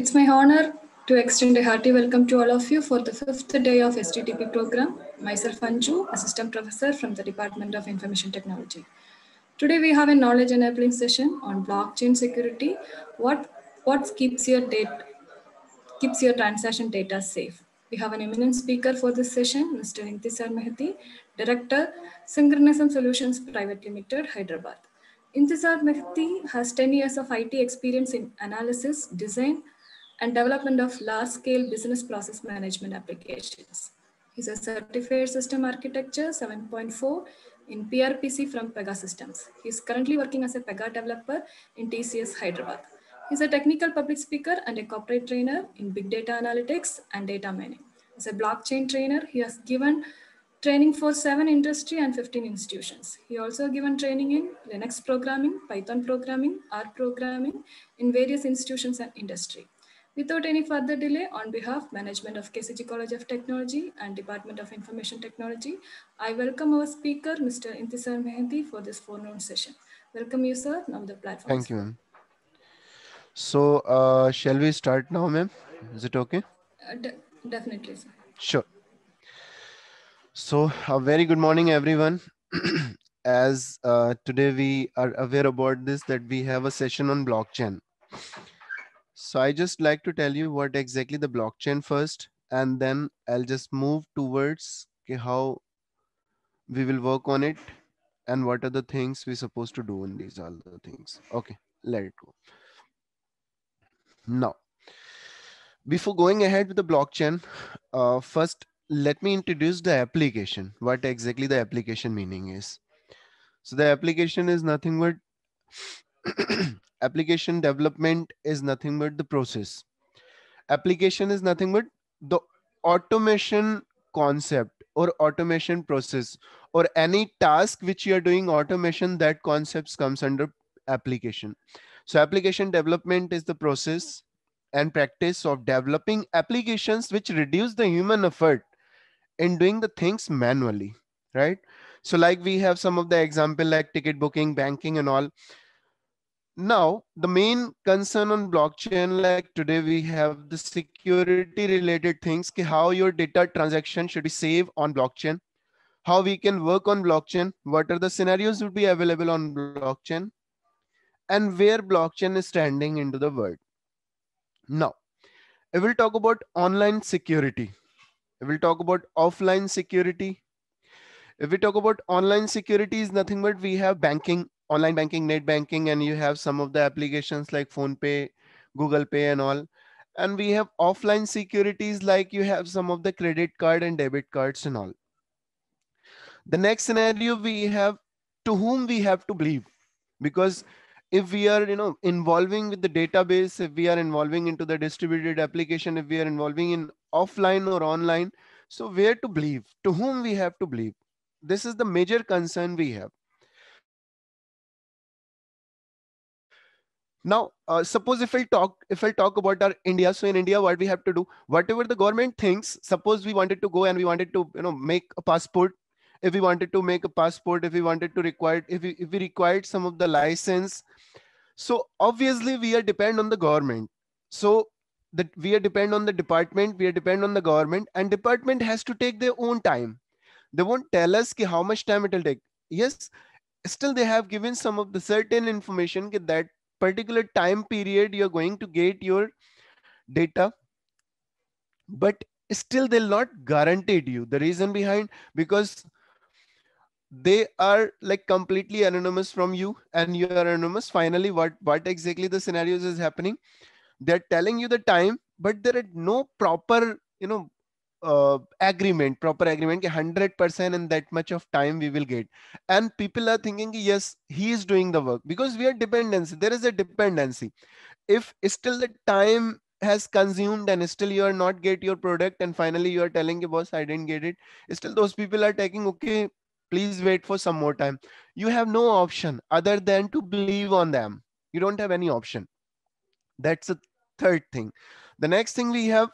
It's my honor to extend a hearty welcome to all of you for the fifth day of STTP program. Myself Anju, Assistant Professor from the Department of Information Technology. Today we have a knowledge enabling session on blockchain security. What, what keeps your data, keeps your transaction data safe? We have an eminent speaker for this session, Mr. Intisar Mehti, Director, Synchronism Solutions Private Limited, Hyderabad. Intisar Mehti has 10 years of IT experience in analysis, design, and development of large-scale business process management applications. He's a certified system architecture 7.4 in PRPC from Pega Systems. He's currently working as a Pega developer in TCS Hyderabad. He's a technical public speaker and a corporate trainer in big data analytics and data mining. As a blockchain trainer, he has given training for seven industry and 15 institutions. He also given training in Linux programming, Python programming, R programming in various institutions and industry. Without any further delay, on behalf management of KCG College of Technology and Department of Information Technology, I welcome our speaker, Mr. Intisar Mahanti, for this forenoon session. Welcome you, sir. Now the platform. Thank you, ma'am. So, uh, shall we start now, ma'am? Is it okay? Uh, de definitely, sir. Sure. So, a very good morning, everyone. As uh, today we are aware about this, that we have a session on blockchain. So I just like to tell you what exactly the blockchain first, and then I'll just move towards how we will work on it and what are the things we're supposed to do in these all the things. Okay, let it go. Now, before going ahead with the blockchain, uh, first let me introduce the application, what exactly the application meaning is. So the application is nothing but application development is nothing but the process. Application is nothing but the automation concept or automation process or any task which you are doing automation that concepts comes under application. So application development is the process and practice of developing applications which reduce the human effort in doing the things manually, right? So like we have some of the example like ticket booking, banking and all now the main concern on blockchain like today we have the security related things how your data transaction should be saved on blockchain how we can work on blockchain what are the scenarios would be available on blockchain and where blockchain is standing into the world now we will talk about online security we will talk about offline security if we talk about online security is nothing but we have banking online banking, net banking, and you have some of the applications like phone pay, Google Pay, and all. And we have offline securities like you have some of the credit card and debit cards and all. The next scenario we have to whom we have to believe because if we are you know involving with the database if we are involving into the distributed application if we are involving in offline or online so where to believe to whom we have to believe this is the major concern we have now uh, suppose if i talk if i talk about our india so in india what we have to do whatever the government thinks suppose we wanted to go and we wanted to you know make a passport if we wanted to make a passport if we wanted to require if we, if we required some of the license so obviously we are depend on the government so that we are depend on the department we are depend on the government and department has to take their own time they won't tell us ki how much time it will take yes still they have given some of the certain information that particular time period you're going to get your data but still they'll not guaranteed you the reason behind because they are like completely anonymous from you and you are anonymous finally what what exactly the scenarios is happening they're telling you the time but there are no proper you know uh, agreement proper agreement 100% and that much of time we will get and people are thinking yes he is doing the work because we are dependency there is a dependency if still the time has consumed and still you are not get your product and finally you are telling your boss i didn't get it still those people are taking okay please wait for some more time you have no option other than to believe on them you don't have any option that's the third thing the next thing we have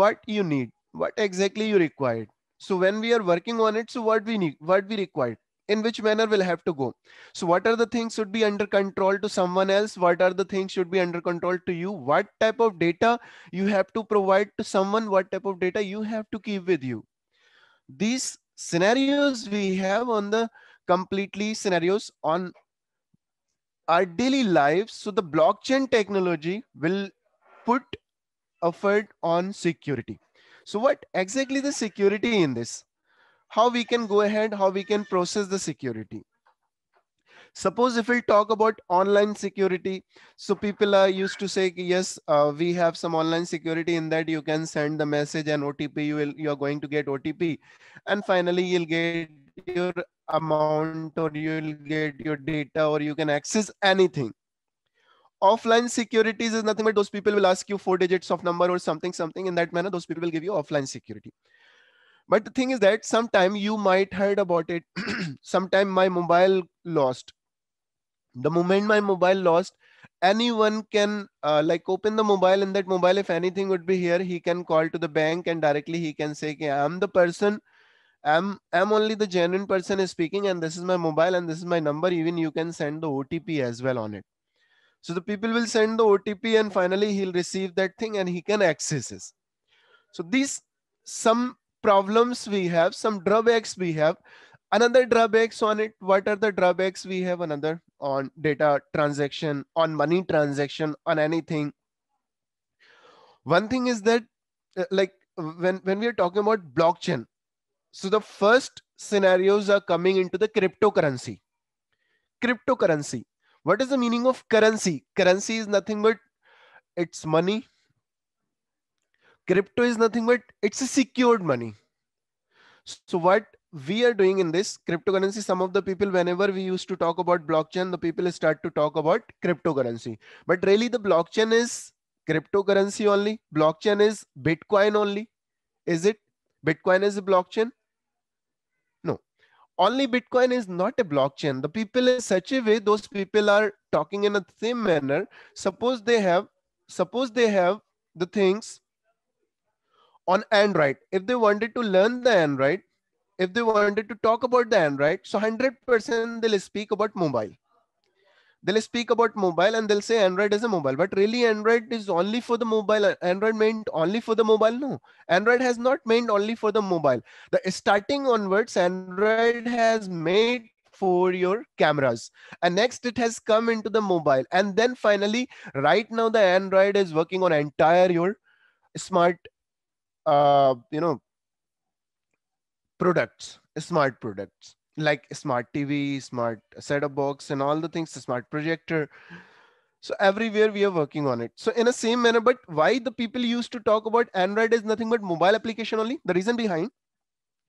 what you need what exactly you required. So when we are working on it, so what we need, what we required, in which manner we'll have to go. So what are the things should be under control to someone else? What are the things should be under control to you? What type of data you have to provide to someone? What type of data you have to keep with you? These scenarios we have on the completely scenarios on our daily lives. So the blockchain technology will put effort on security. So what exactly the security in this? How we can go ahead, how we can process the security. Suppose if we talk about online security, so people are used to say, yes, uh, we have some online security in that you can send the message and OTP, you will, you're going to get OTP. And finally, you'll get your amount or you'll get your data or you can access anything offline securities is nothing but those people will ask you four digits of number or something, something in that manner. Those people will give you offline security. But the thing is that sometime you might heard about it. sometime my mobile lost. The moment my mobile lost, anyone can uh, like open the mobile and that mobile, if anything would be here, he can call to the bank and directly he can say, okay, I'm the person I'm I'm only the genuine person is speaking, and this is my mobile and this is my number. Even you can send the OTP as well on it. So the people will send the OTP and finally he'll receive that thing and he can access it. So these some problems we have, some drawbacks we have. Another drawbacks on it. What are the drawbacks we have? Another on data transaction, on money transaction, on anything. One thing is that uh, like when, when we are talking about blockchain, so the first scenarios are coming into the cryptocurrency. Cryptocurrency what is the meaning of currency currency is nothing but it's money crypto is nothing but it's a secured money so what we are doing in this cryptocurrency some of the people whenever we used to talk about blockchain the people start to talk about cryptocurrency but really the blockchain is cryptocurrency only blockchain is bitcoin only is it bitcoin is a blockchain only bitcoin is not a blockchain the people in such a way those people are talking in a same manner suppose they have suppose they have the things on android if they wanted to learn the android if they wanted to talk about the android so 100% they'll speak about mobile they'll speak about mobile and they'll say Android is a mobile, but really Android is only for the mobile. Uh, android meant only for the mobile. No, Android has not meant only for the mobile. The starting onwards, Android has made for your cameras and next it has come into the mobile and then finally right now the android is working on entire your smart uh, you know products smart products like smart TV, smart set of box, and all the things, the smart projector. So everywhere we are working on it. So in the same manner, but why the people used to talk about Android is nothing but mobile application only. The reason behind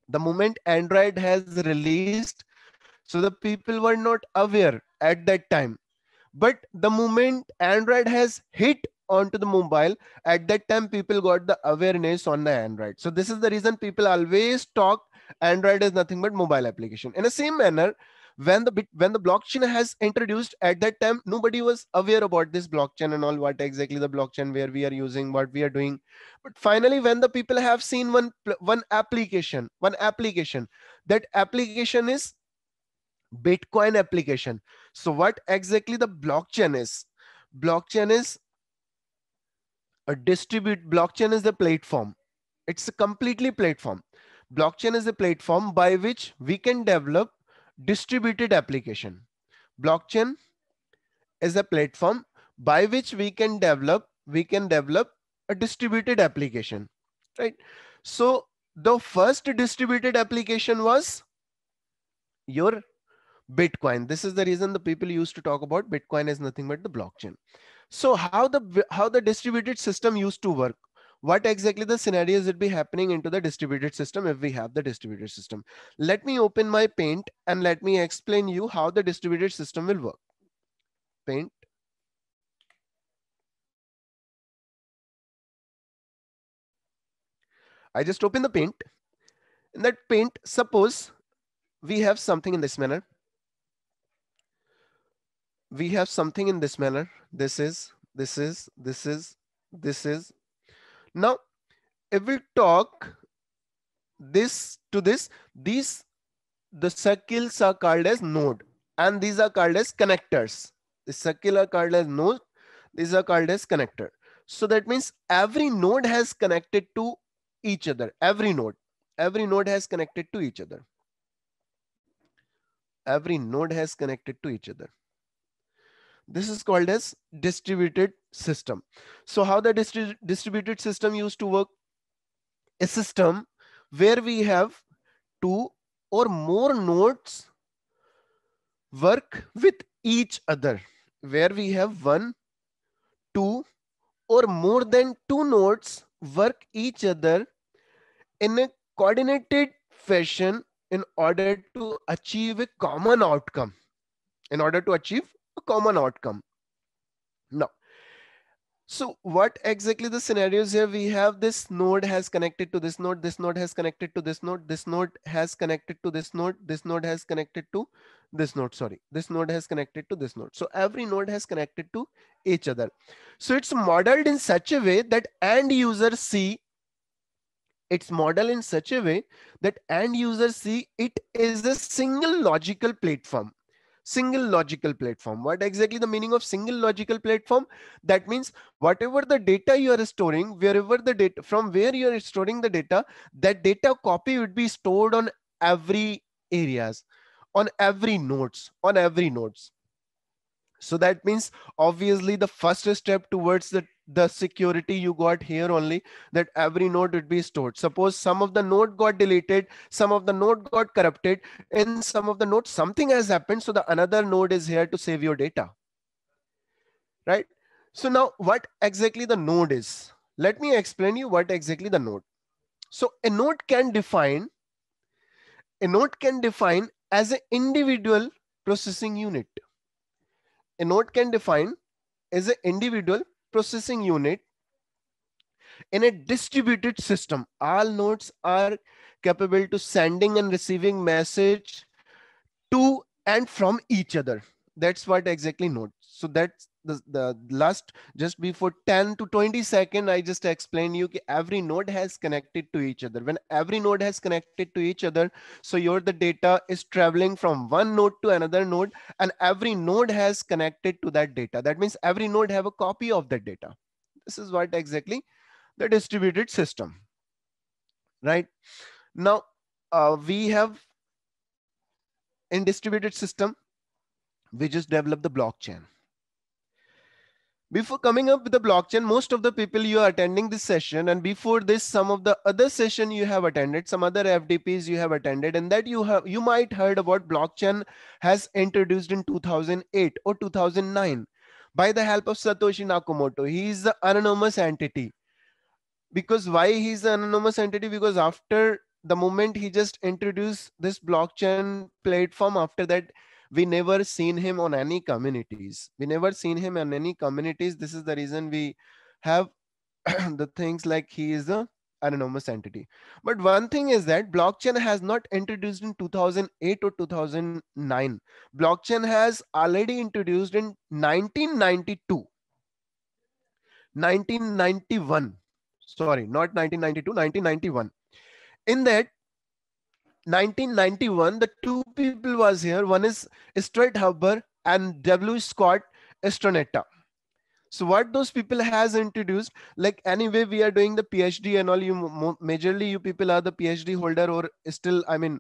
the moment Android has released, so the people were not aware at that time. But the moment Android has hit onto the mobile, at that time people got the awareness on the Android. So this is the reason people always talk Android is nothing but mobile application. In the same manner, when the when the blockchain has introduced at that time, nobody was aware about this blockchain and all what exactly the blockchain where we are using, what we are doing. But finally, when the people have seen one one application, one application, that application is Bitcoin application. So what exactly the blockchain is? Blockchain is a distribute blockchain is the platform it's a completely platform blockchain is a platform by which we can develop distributed application blockchain is a platform by which we can develop we can develop a distributed application right so the first distributed application was your bitcoin this is the reason the people used to talk about bitcoin is nothing but the blockchain so how the how the distributed system used to work what exactly the scenarios would be happening into the distributed system if we have the distributed system. Let me open my paint and let me explain you how the distributed system will work. Paint. I just open the paint. In that paint, suppose we have something in this manner. We have something in this manner. This is, this is, this is, this is, now, if we talk this to this, these the circles are called as node and these are called as connectors. The circular called as node, these are called as connector. So that means every node has connected to each other, every node. Every node has connected to each other. Every node has connected to each other. This is called as distributed system. So how the distributed system used to work? A system where we have two or more nodes work with each other, where we have one, two, or more than two nodes work each other in a coordinated fashion in order to achieve a common outcome in order to achieve a common outcome so what exactly the scenarios here? We have this node has connected to this node, this node has connected to this node, this node has connected to this node, this node has connected to this node, sorry. This node has connected to this node. So every node has connected to each other. So it's modeled in such a way that end user see its model in such a way that end user see it is a single logical platform single logical platform. What exactly the meaning of single logical platform? That means whatever the data you are storing, wherever the data, from where you are storing the data, that data copy would be stored on every areas, on every nodes, on every nodes. So that means obviously the first step towards the the security you got here only that every node would be stored suppose some of the node got deleted some of the node got corrupted in some of the nodes something has happened so the another node is here to save your data right so now what exactly the node is let me explain you what exactly the node so a node can define a node can define as an individual processing unit a node can define as an individual processing unit in a distributed system. All nodes are capable to sending and receiving message to and from each other. That's what exactly node so that's the, the last just before 10 to 20 second i just explained you every node has connected to each other when every node has connected to each other so your the data is traveling from one node to another node and every node has connected to that data that means every node have a copy of that data this is what exactly the distributed system right now uh, we have in distributed system we just develop the blockchain before coming up with the blockchain, most of the people you are attending this session and before this, some of the other session you have attended, some other FDPs you have attended and that you have, you might heard about blockchain has introduced in 2008 or 2009 by the help of Satoshi Nakamoto. He is the anonymous entity. Because why he is the anonymous entity? Because after the moment he just introduced this blockchain platform, after that, we never seen him on any communities we never seen him on any communities this is the reason we have the things like he is an anonymous entity but one thing is that blockchain has not introduced in 2008 or 2009 blockchain has already introduced in 1992 1991 sorry not 1992 1991 in that 1991, the two people was here. One is Stuart Huber and W. Scott Estronetta. So what those people has introduced, like anyway, we are doing the PhD and all you majorly you people are the PhD holder or still, I mean,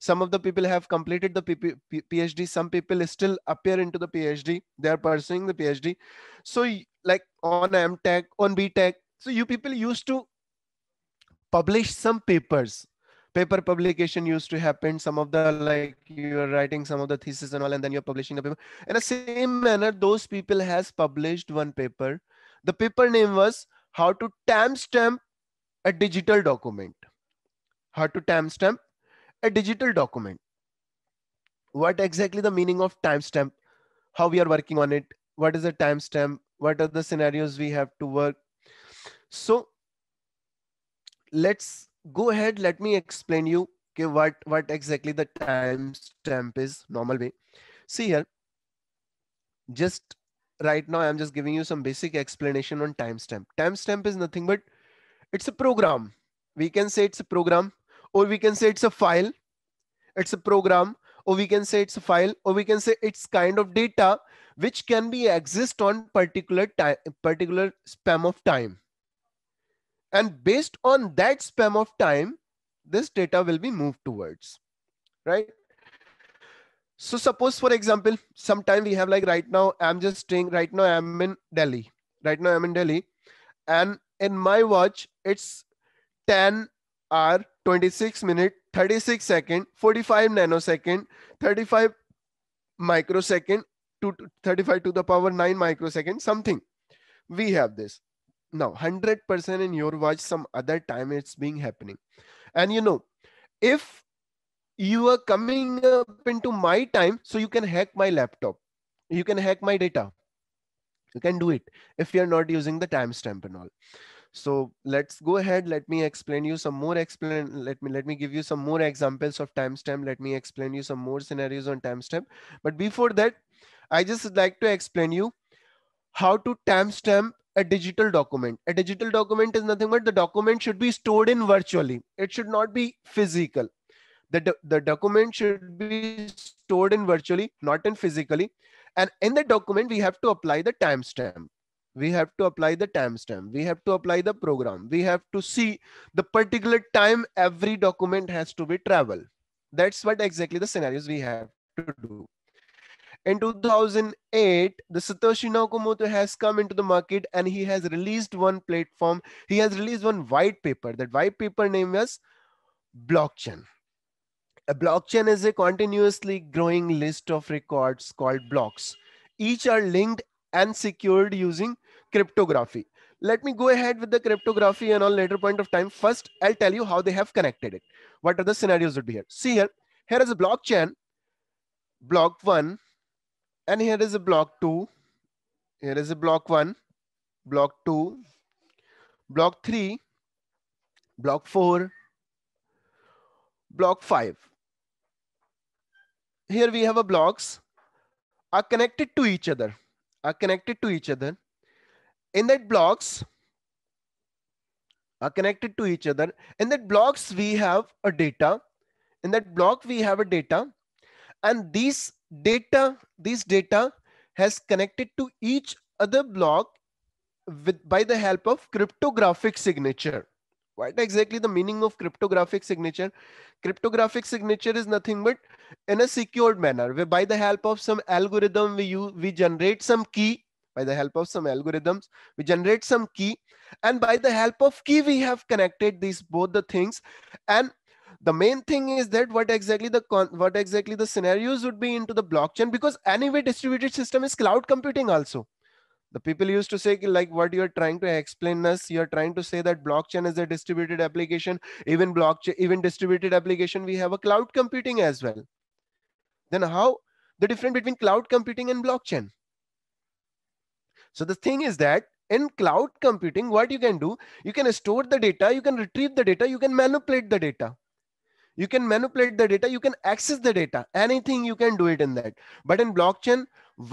some of the people have completed the PhD. Some people still appear into the PhD. They are pursuing the PhD. So like on MTech, on Tech. So you people used to publish some papers paper publication used to happen some of the like you're writing some of the thesis and all and then you're publishing the paper in the same manner those people has published one paper the paper name was how to timestamp a digital document how to timestamp a digital document what exactly the meaning of timestamp how we are working on it what is a timestamp what are the scenarios we have to work so let's go ahead, let me explain you okay, what, what exactly the timestamp is normal way. See here, just right now, I'm just giving you some basic explanation on timestamp. Timestamp is nothing but it's a program. We can say it's a program or we can say it's a file. It's a program or we can say it's a file or we can say it's kind of data which can be exist on particular time particular span of time and based on that span of time, this data will be moved towards, right? So suppose, for example, sometime we have like right now, I'm just staying, right now I'm in Delhi. Right now I'm in Delhi. And in my watch, it's 10 hour, 26 minute, 36 second, 45 nanosecond, 35 microsecond to 35 to the power 9 microsecond, something. We have this now 100% in your watch some other time it's being happening and you know if you are coming up into my time so you can hack my laptop you can hack my data you can do it if you're not using the timestamp and all so let's go ahead let me explain you some more explain let me let me give you some more examples of timestamp let me explain you some more scenarios on timestamp but before that i just like to explain you how to timestamp a digital document. A digital document is nothing but the document should be stored in virtually. It should not be physical. The, the document should be stored in virtually, not in physically. And in the document, we have to apply the timestamp. We have to apply the timestamp. We have to apply the program. We have to see the particular time every document has to be traveled. That's what exactly the scenarios we have to do. In 2008, the Satoshi Nakamoto has come into the market and he has released one platform. He has released one white paper. That white paper name was Blockchain. A blockchain is a continuously growing list of records called blocks. Each are linked and secured using cryptography. Let me go ahead with the cryptography and all later point of time. First, I'll tell you how they have connected it. What are the scenarios would be here? See here, here is a blockchain. Block one and here is a block two. Here is a block one, block two, block three, block four, block five. Here we have a blocks are connected to each other, are connected to each other. In that blocks, are connected to each other. In that blocks, we have a data. In that block, we have a data. And these data, this data has connected to each other block with by the help of cryptographic signature. What exactly the meaning of cryptographic signature? Cryptographic signature is nothing but in a secured manner where by the help of some algorithm we use, we generate some key by the help of some algorithms we generate some key and by the help of key we have connected these both the things and the main thing is that what exactly the what exactly the scenarios would be into the blockchain because anyway distributed system is cloud computing also the people used to say like what you're trying to explain us you're trying to say that blockchain is a distributed application even blockchain even distributed application we have a cloud computing as well then how the difference between cloud computing and blockchain so the thing is that in cloud computing what you can do you can store the data you can retrieve the data you can manipulate the data you can manipulate the data you can access the data anything you can do it in that but in blockchain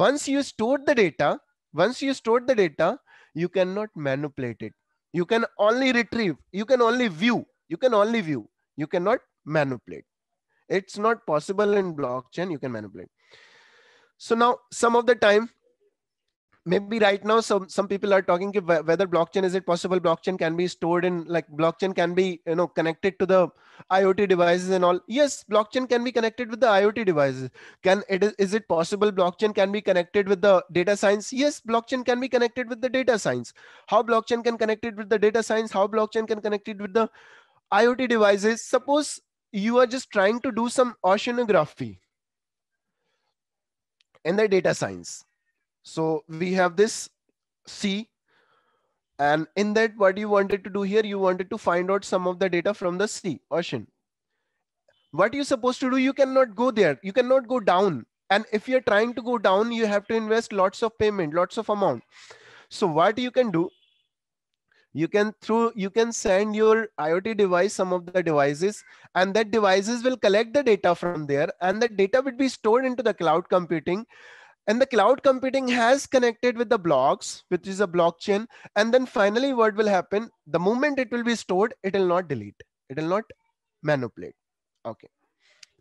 once you stored the data once you stored the data you cannot manipulate it you can only retrieve you can only view you can only view you cannot manipulate it's not possible in blockchain you can manipulate so now some of the time maybe right now some some people are talking whether blockchain is it possible blockchain can be stored in like blockchain can be you know connected to the iot devices and all yes blockchain can be connected with the iot devices can it is, it possible blockchain can be connected with the data science yes blockchain can be connected with the data science how blockchain can connect it with the data science how blockchain can connect it with the iot devices suppose you are just trying to do some oceanography in the data science so we have this C and in that what you wanted to do here, you wanted to find out some of the data from the sea ocean. What you supposed to do, you cannot go there. You cannot go down. And if you're trying to go down, you have to invest lots of payment, lots of amount. So what you can do, you can through you can send your IoT device, some of the devices, and that devices will collect the data from there, and that data will be stored into the cloud computing and the cloud computing has connected with the blocks which is a blockchain and then finally what will happen the moment it will be stored it will not delete it will not manipulate okay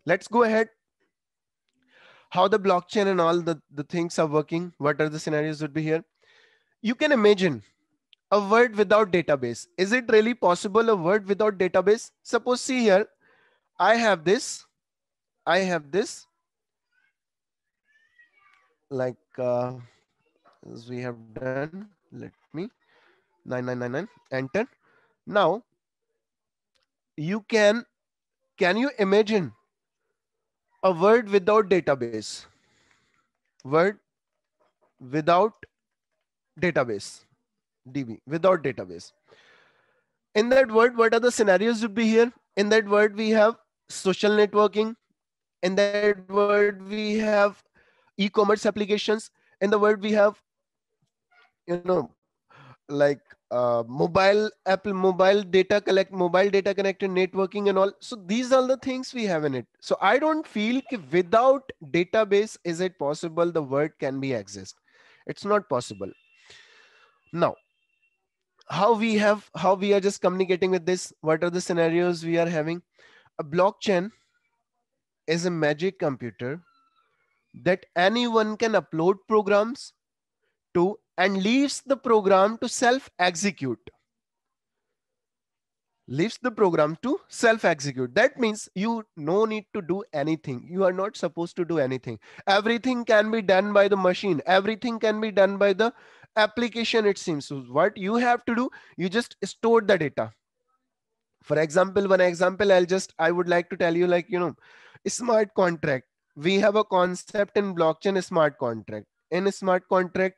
let's go ahead how the blockchain and all the, the things are working what are the scenarios would be here you can imagine a word without database is it really possible a word without database suppose see here i have this i have this like uh, as we have done, let me 9999 enter. Now you can, can you imagine a word without database? Word without database, DB, without database. In that word, what are the scenarios would be here? In that word, we have social networking. In that word, we have e-commerce applications in the world we have you know like uh, mobile apple mobile data collect mobile data connected networking and all so these are the things we have in it so i don't feel without database is it possible the world can be exist it's not possible now how we have how we are just communicating with this what are the scenarios we are having a blockchain is a magic computer that anyone can upload programs to and leaves the program to self-execute. Leaves the program to self-execute. That means you no need to do anything. You are not supposed to do anything. Everything can be done by the machine. Everything can be done by the application it seems. So what you have to do, you just store the data. For example, one example I'll just, I would like to tell you like, you know, smart contract we have a concept in blockchain smart contract. In smart contract,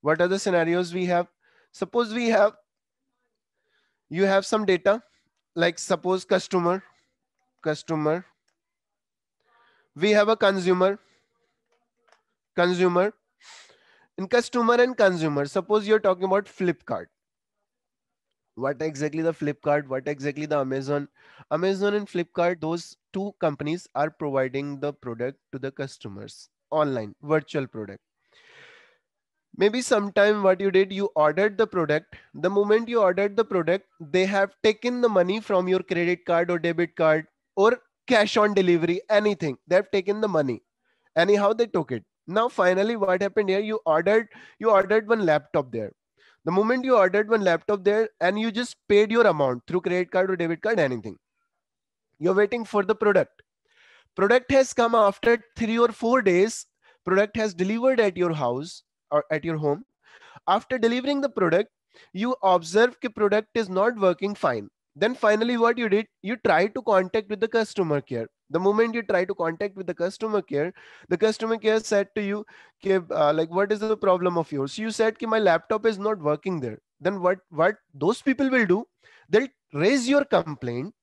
what are the scenarios we have? Suppose we have, you have some data, like suppose customer, customer. We have a consumer, consumer. In customer and consumer, suppose you're talking about Flipkart what exactly the flipkart what exactly the amazon amazon and flipkart those two companies are providing the product to the customers online virtual product maybe sometime what you did you ordered the product the moment you ordered the product they have taken the money from your credit card or debit card or cash on delivery anything they have taken the money anyhow they took it now finally what happened here you ordered you ordered one laptop there the moment you ordered one laptop there and you just paid your amount through credit card or debit card anything you're waiting for the product product has come after 3 or 4 days product has delivered at your house or at your home after delivering the product you observe the product is not working fine then finally what you did you try to contact with the customer care the moment you try to contact with the customer care the customer care said to you uh, like what is the problem of yours you said my laptop is not working there then what what those people will do they'll raise your complaint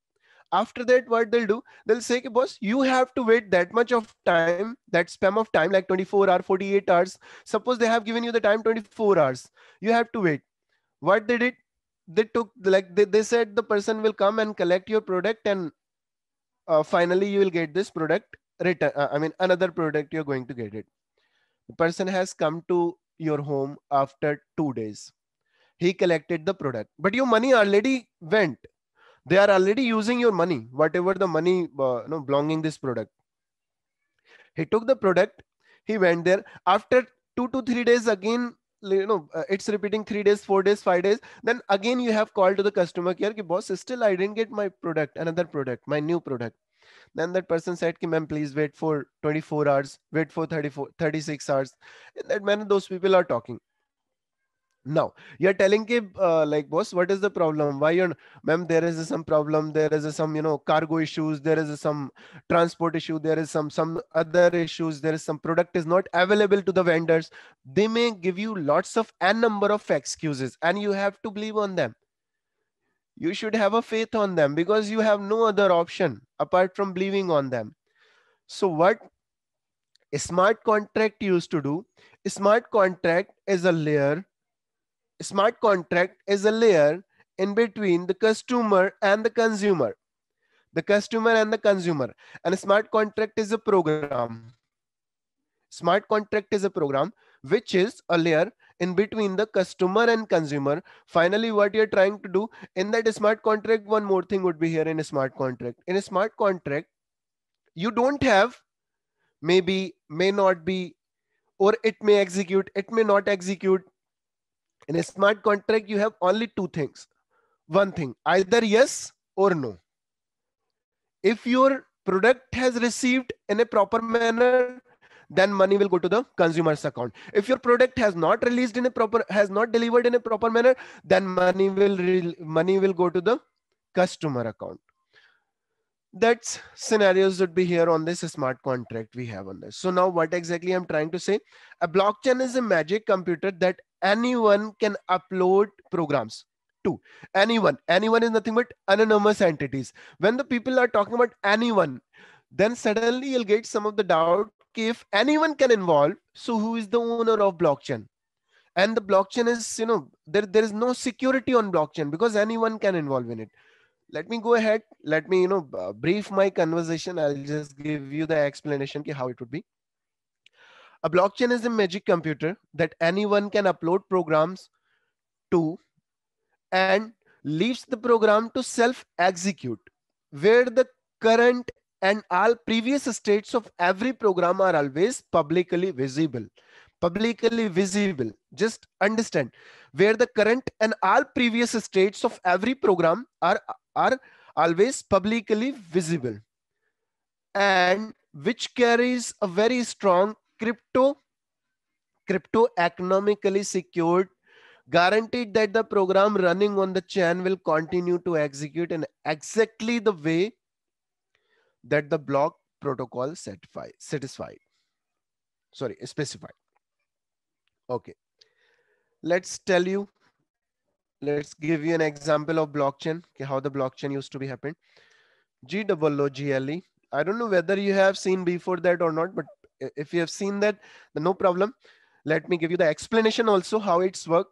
after that what they'll do they'll say boss you have to wait that much of time that span of time like 24 hours, 48 hours suppose they have given you the time 24 hours you have to wait what they did they took like they, they said the person will come and collect your product and uh, finally you will get this product return uh, i mean another product you're going to get it the person has come to your home after 2 days he collected the product but your money already went they are already using your money whatever the money uh, you know, belonging this product he took the product he went there after 2 to 3 days again you know uh, it's repeating three days four days five days then again you have called to the customer care ki, boss still i didn't get my product another product my new product then that person said ki ma'am please wait for 24 hours wait for 34 36 hours and that manner those people are talking now you're telling ki, uh, like boss what is the problem why you're ma'am there is some problem there is some you know cargo issues there is some transport issue there is some some other issues there is some product is not available to the vendors they may give you lots of n number of excuses and you have to believe on them you should have a faith on them because you have no other option apart from believing on them so what smart contract used to do smart contract is a layer smart contract is a layer in between the customer and the consumer. The customer and the consumer. And a smart contract is a program. Smart contract is a program which is a layer in between the customer and consumer. Finally, what you're trying to do in that smart contract, one more thing would be here in a smart contract. In a smart contract, you don't have maybe, may not be, or it may execute, it may not execute in a smart contract you have only two things one thing either yes or no if your product has received in a proper manner then money will go to the consumer's account if your product has not released in a proper has not delivered in a proper manner then money will money will go to the customer account that's scenarios would be here on this smart contract we have on this so now what exactly i'm trying to say a blockchain is a magic computer that anyone can upload programs to anyone anyone is nothing but anonymous entities when the people are talking about anyone then suddenly you'll get some of the doubt if anyone can involve so who is the owner of blockchain and the blockchain is you know there, there is no security on blockchain because anyone can involve in it let me go ahead let me you know uh, brief my conversation i'll just give you the explanation how it would be a blockchain is a magic computer that anyone can upload programs to and leaves the program to self execute, where the current and all previous states of every program are always publicly visible. Publicly visible. Just understand where the current and all previous states of every program are, are always publicly visible and which carries a very strong crypto crypto economically secured guaranteed that the program running on the chain will continue to execute in exactly the way that the block protocol satisfied sorry specified okay let's tell you let's give you an example of blockchain okay, how the blockchain used to be happened g double o g l e i don't know whether you have seen before that or not but if you have seen that, then no problem. Let me give you the explanation also how it's work.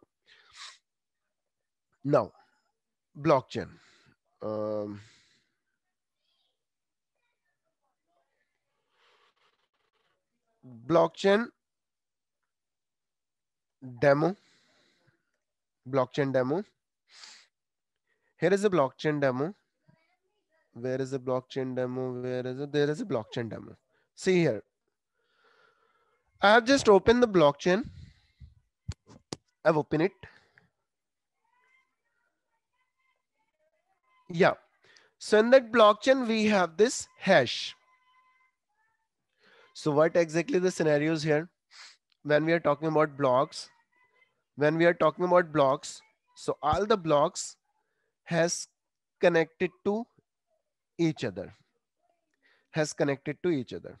Now, blockchain. Um, blockchain demo blockchain demo here is a blockchain demo where is the blockchain demo where is it there is a blockchain demo see here I have just opened the blockchain. I've opened it. Yeah. So in that blockchain, we have this hash. So what exactly the scenarios here? When we are talking about blocks, when we are talking about blocks, so all the blocks has connected to each other, has connected to each other.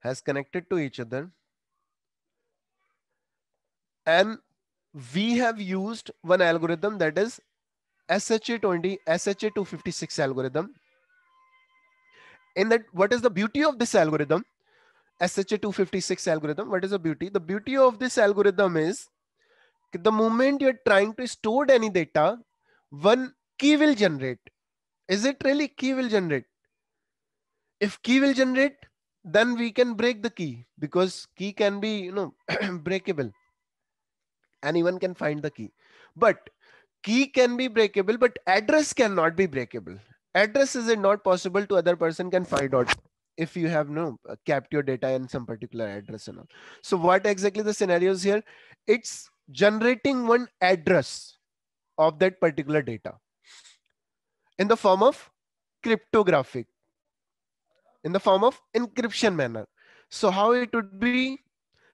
has connected to each other. And we have used one algorithm that is SHA20, SHA256 algorithm. In that, what is the beauty of this algorithm? SHA256 algorithm. What is the beauty? The beauty of this algorithm is the moment you're trying to store any data, one key will generate. Is it really key will generate? If key will generate, then we can break the key because key can be you know breakable anyone can find the key but key can be breakable but address cannot be breakable address is not possible to other person can find out if you have no know, kept your data in some particular address and all so what exactly the scenarios here it's generating one address of that particular data in the form of cryptographic in the form of encryption manner. So how it would be,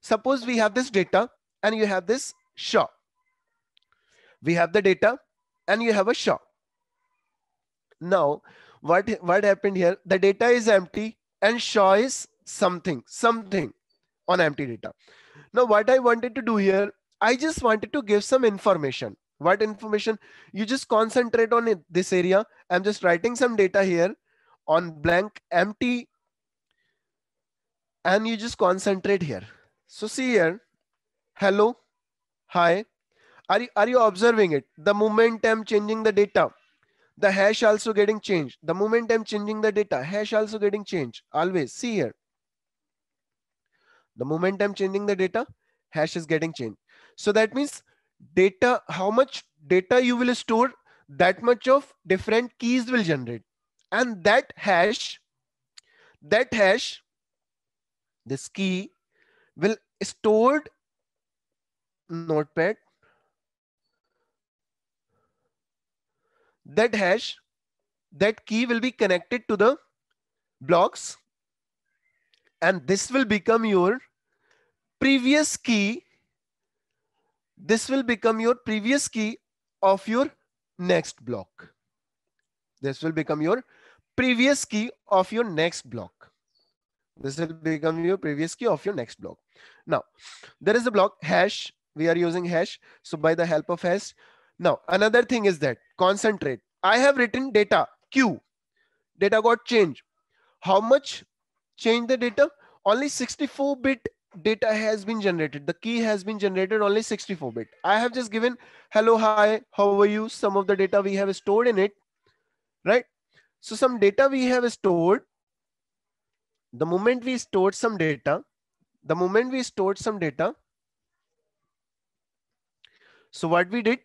suppose we have this data and you have this SHA. We have the data and you have a SHA. Now, what, what happened here? The data is empty and SHA is something, something on empty data. Now, what I wanted to do here, I just wanted to give some information. What information? You just concentrate on this area. I'm just writing some data here on blank empty and you just concentrate here. So see here, hello, hi. Are you, are you observing it? The moment I'm changing the data, the hash also getting changed. The moment I'm changing the data, hash also getting changed. Always see here. The moment I'm changing the data, hash is getting changed. So that means data, how much data you will store, that much of different keys will generate and that hash that hash this key will stored notepad that hash that key will be connected to the blocks and this will become your previous key this will become your previous key of your next block this will become your previous key of your next block. This will become your previous key of your next block. Now, there is the block hash. We are using hash. So by the help of hash. Now, another thing is that concentrate. I have written data Q. Data got changed. How much change the data? Only 64 bit data has been generated. The key has been generated only 64 bit. I have just given hello, hi, how are you? Some of the data we have stored in it right? So some data we have stored. The moment we stored some data, the moment we stored some data, so what we did,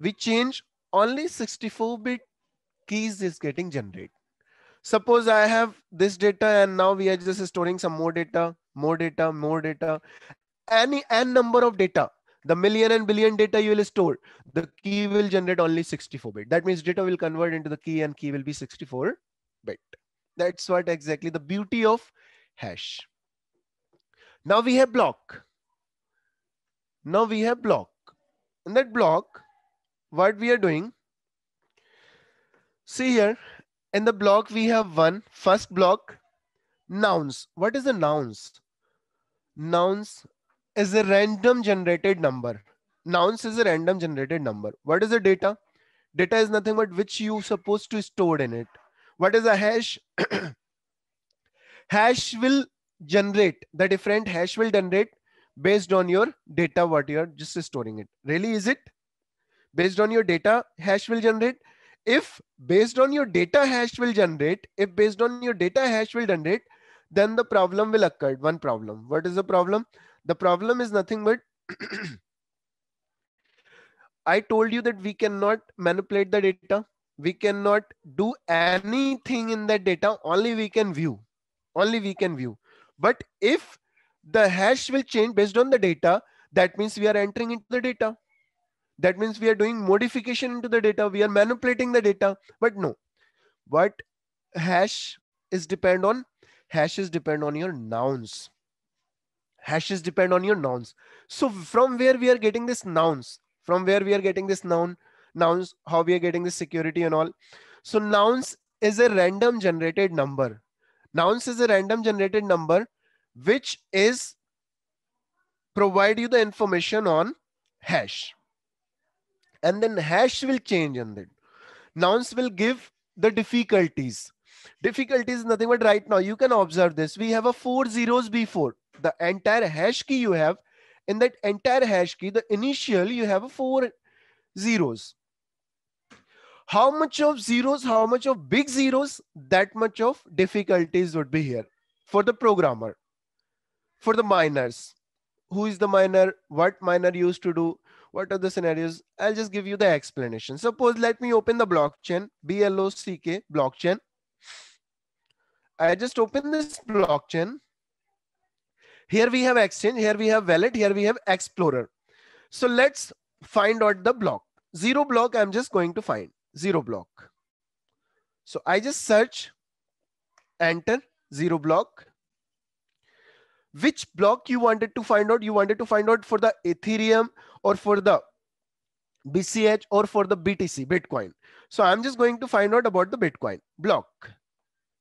we change only 64 bit keys is getting generated. Suppose I have this data and now we are just storing some more data, more data, more data, any n number of data the million and billion data you will store, the key will generate only 64 bit. That means data will convert into the key and key will be 64 bit. That's what exactly the beauty of hash. Now we have block. Now we have block. In that block, what we are doing, see here, in the block we have one first block, nouns. What is the nouns? Nouns is a random generated number. Nouns is a random generated number. What is the data? Data is nothing but which you supposed to store in it. What is a hash? hash will generate the different hash will generate based on your data what you're just storing it really is it based on your data hash will generate if based on your data hash will generate if based on your data hash will generate then the problem will occur one problem what is the problem the problem is nothing but I told you that we cannot manipulate the data. We cannot do anything in the data. Only we can view. Only we can view. But if the hash will change based on the data, that means we are entering into the data. That means we are doing modification into the data. We are manipulating the data. But no, what hash is depend on? Hashes depend on your nouns hashes depend on your nouns. So from where we are getting this nouns, from where we are getting this noun, nouns, how we are getting this security and all. So nouns is a random generated number. Nouns is a random generated number, which is provide you the information on hash. And then hash will change on it. Nouns will give the difficulties. Difficulties nothing but right now. You can observe this. We have a four zeros before the entire hash key you have in that entire hash key the initial you have four zeros how much of zeros how much of big zeros that much of difficulties would be here for the programmer for the miners who is the miner what miner used to do what are the scenarios i'll just give you the explanation suppose let me open the blockchain block blockchain i just open this blockchain here we have exchange, here we have wallet, here we have explorer. So let's find out the block. Zero block, I'm just going to find zero block. So I just search, enter zero block. Which block you wanted to find out? You wanted to find out for the Ethereum or for the BCH or for the BTC, Bitcoin. So I'm just going to find out about the Bitcoin block.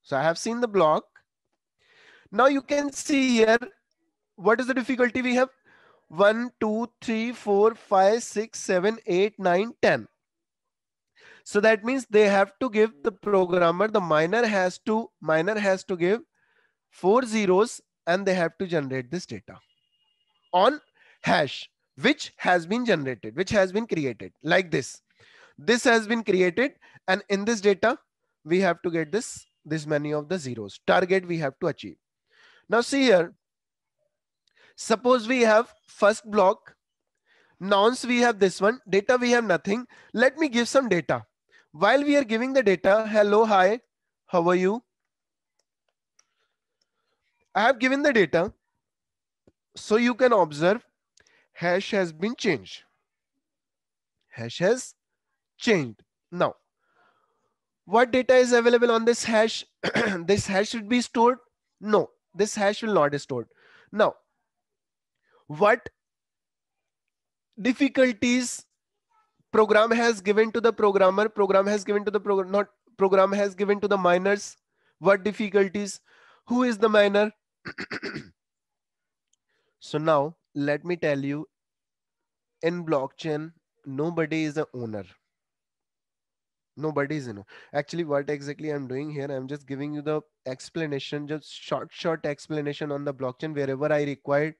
So I have seen the block. Now you can see here what is the difficulty we have? 1, 2, 3, 4, 5, 6, 7, 8, 9, 10. So that means they have to give the programmer, the miner has to, miner has to give four zeros and they have to generate this data on hash, which has been generated, which has been created like this. This has been created and in this data, we have to get this, this many of the zeros target we have to achieve. Now see here, Suppose we have first block, nouns we have this one, data we have nothing. Let me give some data. While we are giving the data, hello, hi, how are you? I have given the data. So you can observe hash has been changed. Hash has changed. Now, what data is available on this hash? this hash should be stored? No, this hash will not be stored. Now, what difficulties program has given to the programmer program has given to the program not program has given to the miners what difficulties who is the miner so now let me tell you in blockchain nobody is the owner nobody is you actually what exactly i'm doing here i'm just giving you the explanation just short short explanation on the blockchain wherever i required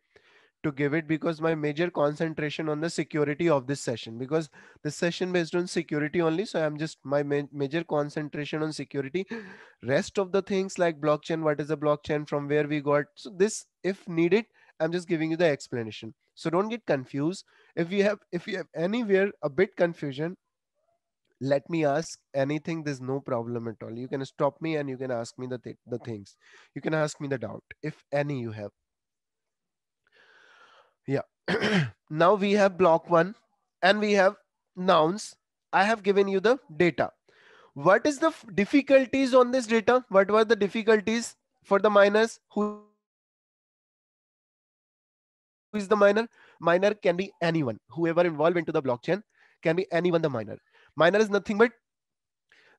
to give it because my major concentration on the security of this session because the session based on security only so i'm just my ma major concentration on security rest of the things like blockchain what is a blockchain from where we got so this if needed i'm just giving you the explanation so don't get confused if you have if you have anywhere a bit confusion let me ask anything there's no problem at all you can stop me and you can ask me the, th the things you can ask me the doubt if any you have now we have block one and we have nouns. I have given you the data. What is the difficulties on this data? What were the difficulties for the minors? Who is the miner? Miner can be anyone. Whoever involved into the blockchain can be anyone the miner. Miner is nothing but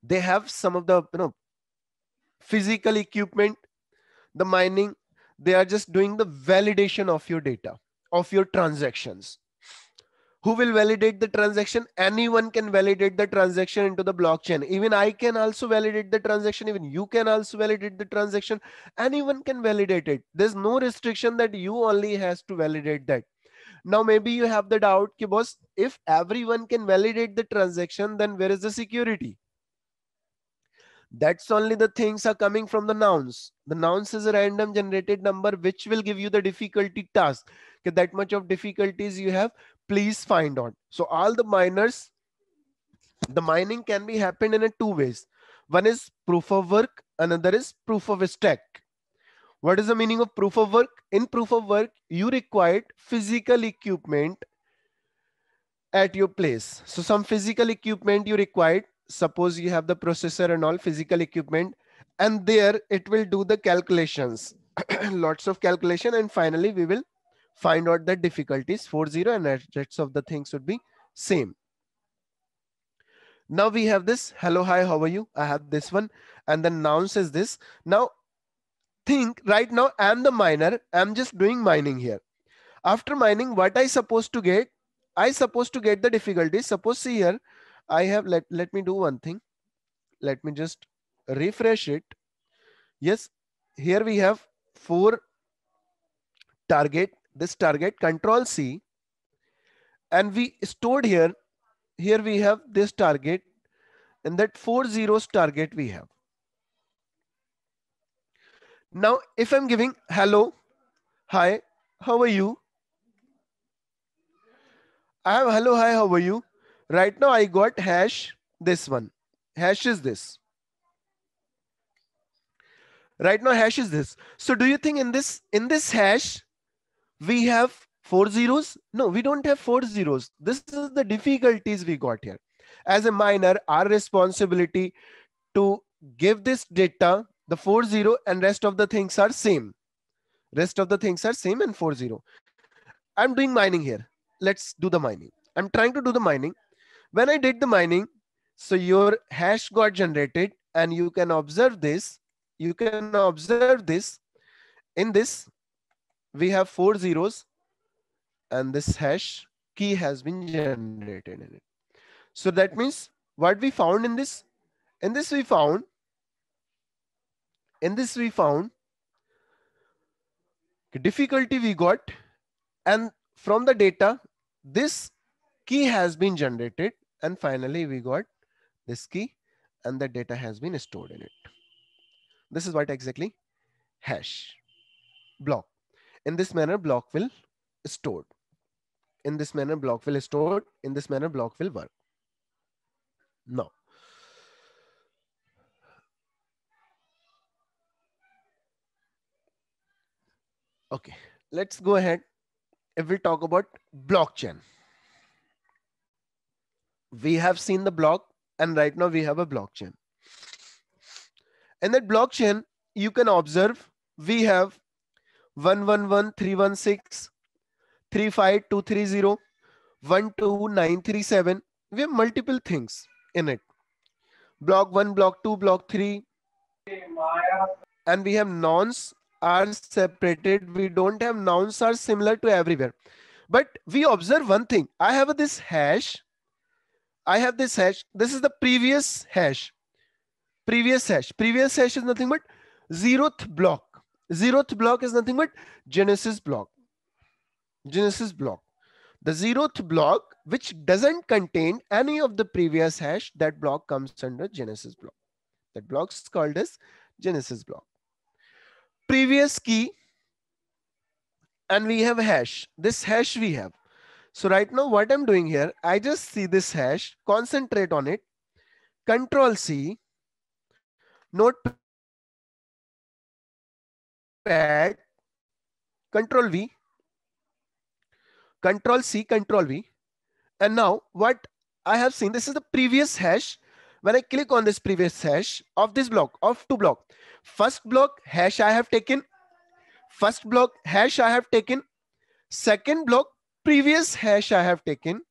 they have some of the you know physical equipment, the mining. They are just doing the validation of your data of your transactions. Who will validate the transaction? Anyone can validate the transaction into the blockchain. Even I can also validate the transaction. Even you can also validate the transaction. Anyone can validate it. There's no restriction that you only has to validate that. Now, maybe you have the doubt, ki boss, if everyone can validate the transaction, then where is the security? That's only the things are coming from the nouns. The nouns is a random generated number which will give you the difficulty task. Okay, that much of difficulties you have, please find out. So all the miners, the mining can be happened in a two ways. One is proof of work, another is proof of stack. What is the meaning of proof of work? In proof of work, you required physical equipment at your place. So some physical equipment you required suppose you have the processor and all physical equipment and there it will do the calculations lots of calculation and finally we will find out the difficulties 40 and rest of the things would be same now we have this hello hi how are you i have this one and the noun says this now think right now i'm the miner i'm just doing mining here after mining what i supposed to get i supposed to get the difficulty suppose see here I have let, let me do one thing. Let me just refresh it. Yes, here we have four target, this target control C and we stored here. Here we have this target and that four zeros target we have. Now, if I'm giving hello, hi, how are you? I have hello, hi, how are you? right now I got hash this one. Hash is this. Right now hash is this. So do you think in this in this hash we have four zeros? No, we don't have four zeros. This is the difficulties we got here. As a miner, our responsibility to give this data the four zero and rest of the things are same. Rest of the things are same and four zero. I'm doing mining here. Let's do the mining. I'm trying to do the mining. When I did the mining, so your hash got generated and you can observe this. You can observe this. In this, we have four zeros and this hash key has been generated in it. So that means what we found in this, in this we found, in this we found difficulty we got and from the data, this key has been generated and finally, we got this key and the data has been stored in it. This is what exactly hash block. In this manner, block will stored. In this manner, block will stored. In this manner, block will work. Now, okay, let's go ahead. If we talk about blockchain, we have seen the block and right now we have a blockchain. And that blockchain, you can observe, we have 111316, 35230, 12937. We have multiple things in it. Block 1, block 2, block 3. And we have nouns are separated. We don't have nouns are similar to everywhere. But we observe one thing. I have this hash I have this hash. This is the previous hash. Previous hash. Previous hash is nothing but zeroth block. Zeroth block is nothing but Genesis block. Genesis block. The zeroth block, which doesn't contain any of the previous hash, that block comes under Genesis block. That block is called as Genesis block. Previous key, and we have hash. This hash we have. So right now what I'm doing here, I just see this hash, concentrate on it, control C, notepad, control V, control C, control V. And now what I have seen, this is the previous hash. When I click on this previous hash of this block, of two block, first block hash I have taken, first block hash I have taken, second block previous hash I have taken.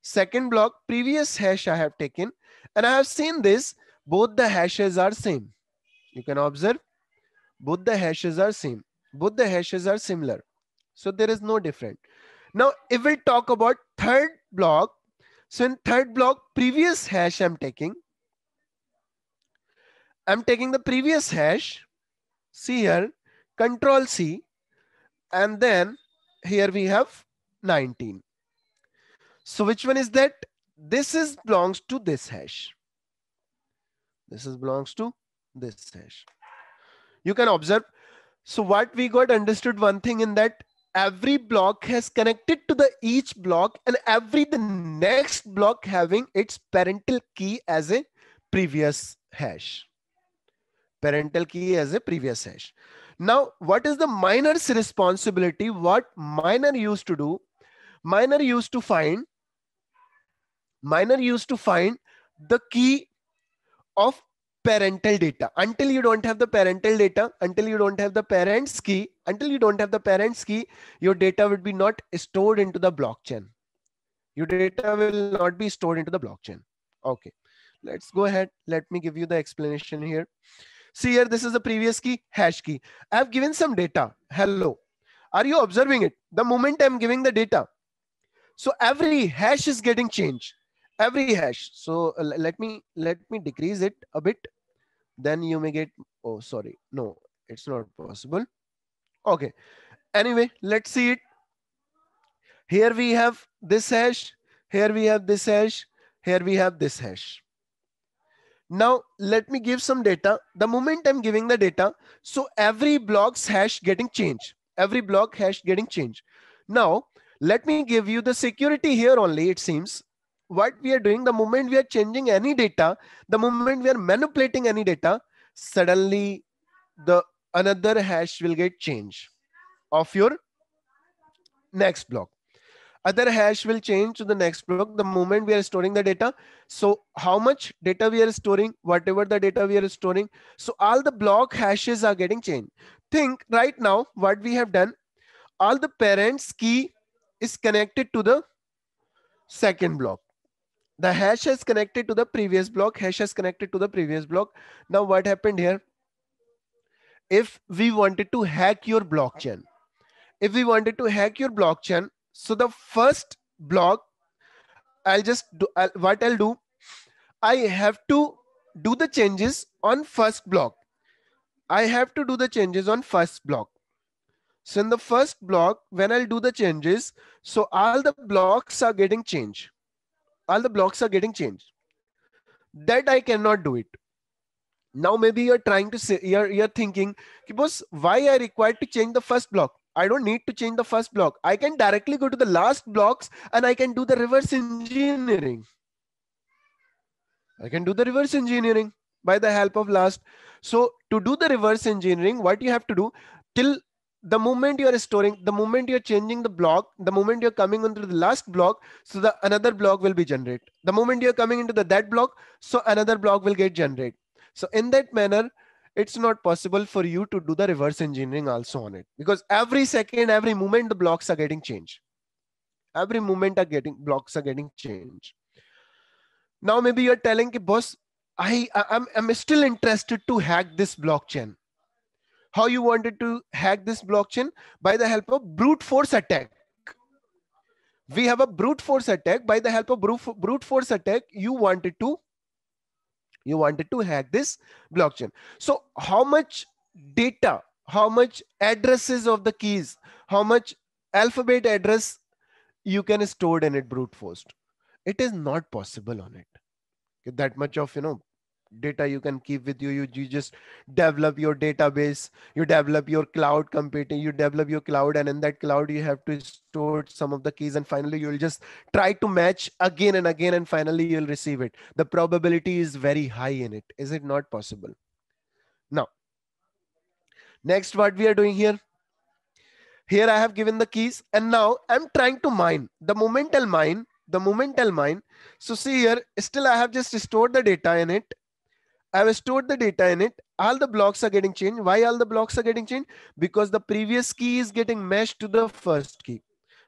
Second block, previous hash I have taken. And I have seen this, both the hashes are same. You can observe, both the hashes are same. Both the hashes are similar. So there is no different. Now, if we talk about third block, so in third block, previous hash I'm taking. I'm taking the previous hash. See here, control C. And then here we have 19. So which one is that? This is belongs to this hash. This is belongs to this hash. You can observe. So what we got understood one thing in that every block has connected to the each block and every the next block having its parental key as a previous hash. Parental key as a previous hash. Now, what is the miner's responsibility? What miner used to do miner used to find miner used to find the key of parental data until you don't have the parental data until you don't have the parents key until you don't have the parents key your data would be not stored into the blockchain your data will not be stored into the blockchain okay let's go ahead let me give you the explanation here see here this is the previous key hash key i have given some data hello are you observing it the moment i'm giving the data so every hash is getting changed, every hash. So uh, let me let me decrease it a bit. Then you may get, oh, sorry. No, it's not possible. Okay. Anyway, let's see it. Here we have this hash. Here we have this hash. Here we have this hash. Now, let me give some data. The moment I'm giving the data, so every block's hash getting changed. Every block hash getting changed. Now, let me give you the security here only, it seems. What we are doing, the moment we are changing any data, the moment we are manipulating any data, suddenly the another hash will get changed of your next block. Other hash will change to the next block the moment we are storing the data. So how much data we are storing, whatever the data we are storing. So all the block hashes are getting changed. Think right now what we have done. All the parents key is connected to the second block. The hash is connected to the previous block. Hash is connected to the previous block. Now what happened here? If we wanted to hack your blockchain, if we wanted to hack your blockchain, so the first block, I'll just do I'll, what I'll do. I have to do the changes on first block. I have to do the changes on first block. So in the first block, when I'll do the changes, so all the blocks are getting changed. All the blocks are getting changed. That I cannot do it. Now maybe you're trying to say, you're, you're thinking, boss, why I required to change the first block? I don't need to change the first block. I can directly go to the last blocks and I can do the reverse engineering. I can do the reverse engineering by the help of last. So to do the reverse engineering, what you have to do till the moment you are storing, the moment you're changing the block, the moment you're coming into the last block, so the another block will be generated. The moment you're coming into the that block, so another block will get generated. So in that manner, it's not possible for you to do the reverse engineering also on it because every second, every moment, the blocks are getting changed. Every moment are getting blocks are getting changed. Now maybe you're telling, boss, I, I'm I'm still interested to hack this blockchain how you wanted to hack this blockchain by the help of brute force attack we have a brute force attack by the help of brute force attack you wanted to you wanted to hack this blockchain so how much data how much addresses of the keys how much alphabet address you can store in it brute force it is not possible on it that much of you know data you can keep with you. you you just develop your database you develop your cloud computing you develop your cloud and in that cloud you have to store some of the keys and finally you'll just try to match again and again and finally you'll receive it the probability is very high in it is it not possible now next what we are doing here here i have given the keys and now i'm trying to mine the momental mine the momental mine so see here still i have just stored the data in it I've stored the data in it. All the blocks are getting changed. Why all the blocks are getting changed? Because the previous key is getting meshed to the first key.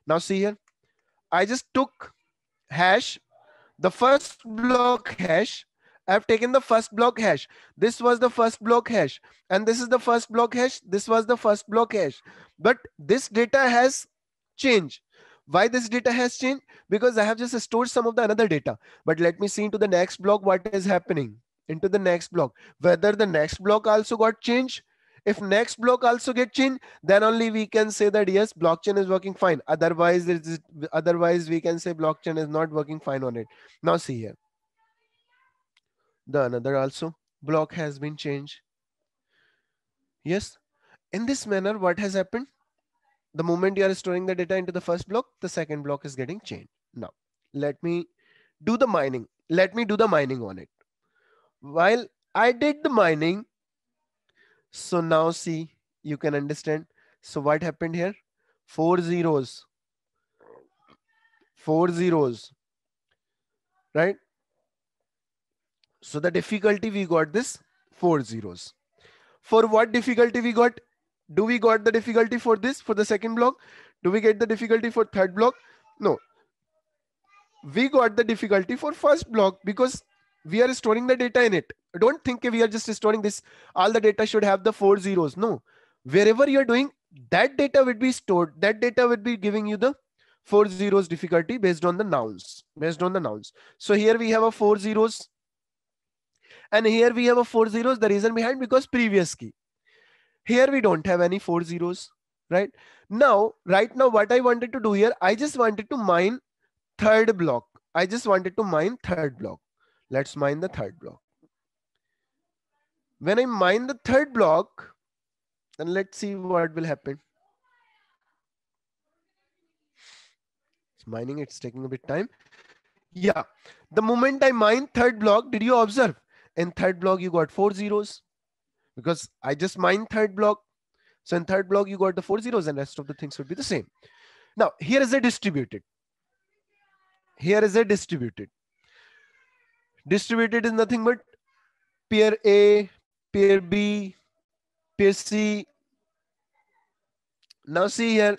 Now see here, I just took hash, the first block hash. I've taken the first block hash. This was the first block hash. And this is the first block hash. This was the first block hash. But this data has changed why this data has changed because i have just stored some of the another data but let me see into the next block what is happening into the next block. Whether the next block also got changed, if next block also get changed, then only we can say that yes, blockchain is working fine. Otherwise, otherwise we can say blockchain is not working fine on it. Now see here. The another also block has been changed. Yes. In this manner, what has happened? The moment you are storing the data into the first block, the second block is getting changed. Now, let me do the mining. Let me do the mining on it while I did the mining. So now see, you can understand. So what happened here? Four zeros. Four zeros. Right? So the difficulty we got this four zeros. For what difficulty we got? Do we got the difficulty for this, for the second block? Do we get the difficulty for third block? No. We got the difficulty for first block because we are storing the data in it. Don't think we are just storing this. All the data should have the four zeros. No, wherever you're doing that data would be stored. That data would be giving you the four zeros difficulty based on the nouns, based on the nouns. So here we have a four zeros. And here we have a four zeros. The reason behind because previous key. Here we don't have any four zeros, right? Now, right now, what I wanted to do here, I just wanted to mine third block. I just wanted to mine third block. Let's mine the third block. When I mine the third block, then let's see what will happen. It's mining, it's taking a bit time. Yeah, the moment I mine third block, did you observe? In third block, you got four zeros because I just mine third block. So in third block, you got the four zeros and rest of the things would be the same. Now, here is a distributed. Here is a distributed distributed is nothing but pair A, pair B, peer C. Now see here,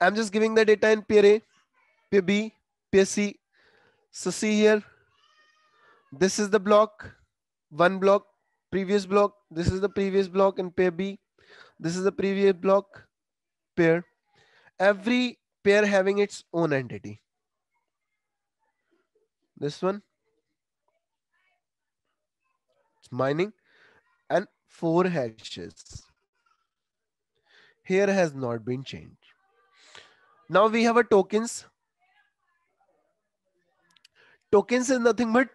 I'm just giving the data in pair A, pair B, pair C. So see here, this is the block, one block, previous block. This is the previous block in pair B. This is the previous block, pair. Every pair having its own entity. This one, mining and four hashes. Here has not been changed. Now we have a tokens. Tokens is nothing but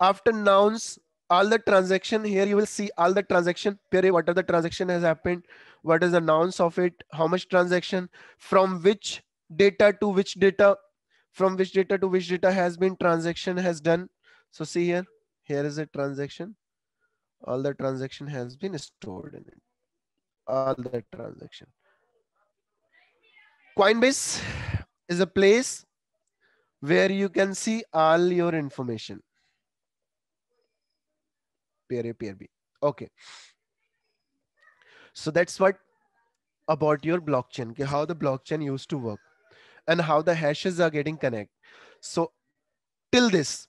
after nouns, all the transaction here, you will see all the transaction period, what are the transaction has happened, what is the nouns of it, how much transaction, from which data to which data, from which data to which data has been transaction has done. So see here, here is a transaction all the transaction has been stored in it all the transaction coinbase is a place where you can see all your information pair a pair b okay so that's what about your blockchain how the blockchain used to work and how the hashes are getting connect so till this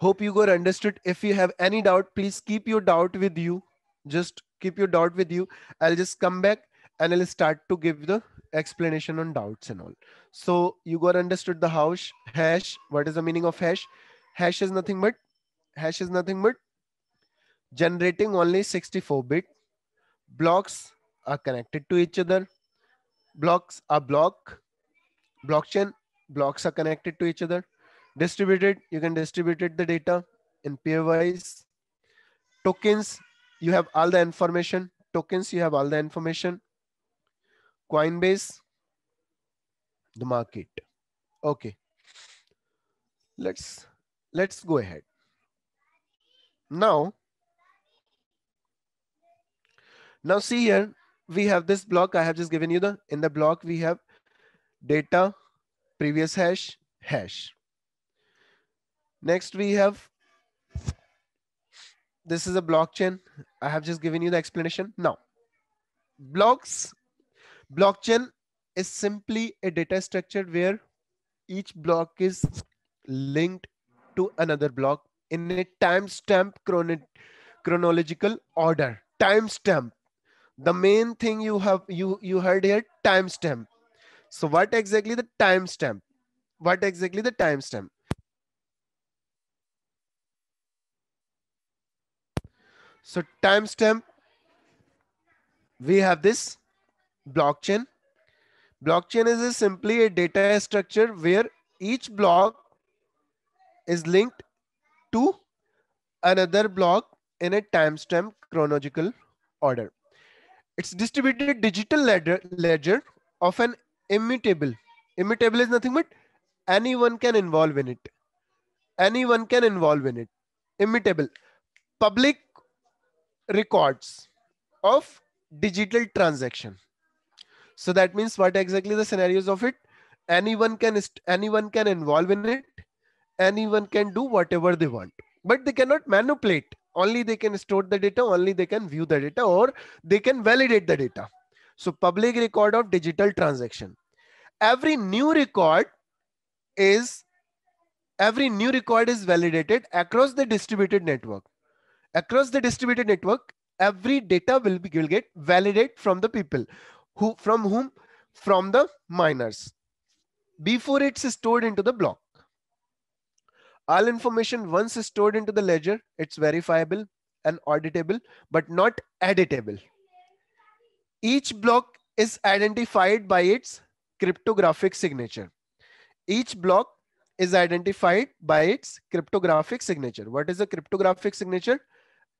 Hope you got understood. If you have any doubt, please keep your doubt with you. Just keep your doubt with you. I'll just come back and I'll start to give the explanation on doubts and all. So you got understood the hash, hash. What is the meaning of hash? Hash is nothing but hash is nothing but generating only 64 bit blocks are connected to each other. Blocks are block blockchain blocks are connected to each other distributed you can distribute it the data in pairwise tokens you have all the information tokens you have all the information coinbase the market okay let's let's go ahead now now see here we have this block i have just given you the in the block we have data previous hash hash Next, we have this is a blockchain. I have just given you the explanation. Now, blocks, blockchain is simply a data structure where each block is linked to another block in a timestamp chrono- chronological order. Timestamp. The main thing you have you you heard here timestamp. So what exactly the timestamp? What exactly the timestamp? So timestamp, we have this blockchain. Blockchain is a simply a data structure where each block is linked to another block in a timestamp chronological order. It's distributed digital ledger, ledger of an immutable. Immutable is nothing but anyone can involve in it. Anyone can involve in it. Immutable. Public records of digital transaction. So that means what exactly the scenarios of it? Anyone can anyone can involve in it. Anyone can do whatever they want, but they cannot manipulate. Only they can store the data. Only they can view the data, or they can validate the data. So public record of digital transaction. Every new record is every new record is validated across the distributed network across the distributed network every data will be will get validate from the people who from whom from the miners before it's stored into the block all information once stored into the ledger it's verifiable and auditable but not editable each block is identified by its cryptographic signature each block is identified by its cryptographic signature what is a cryptographic signature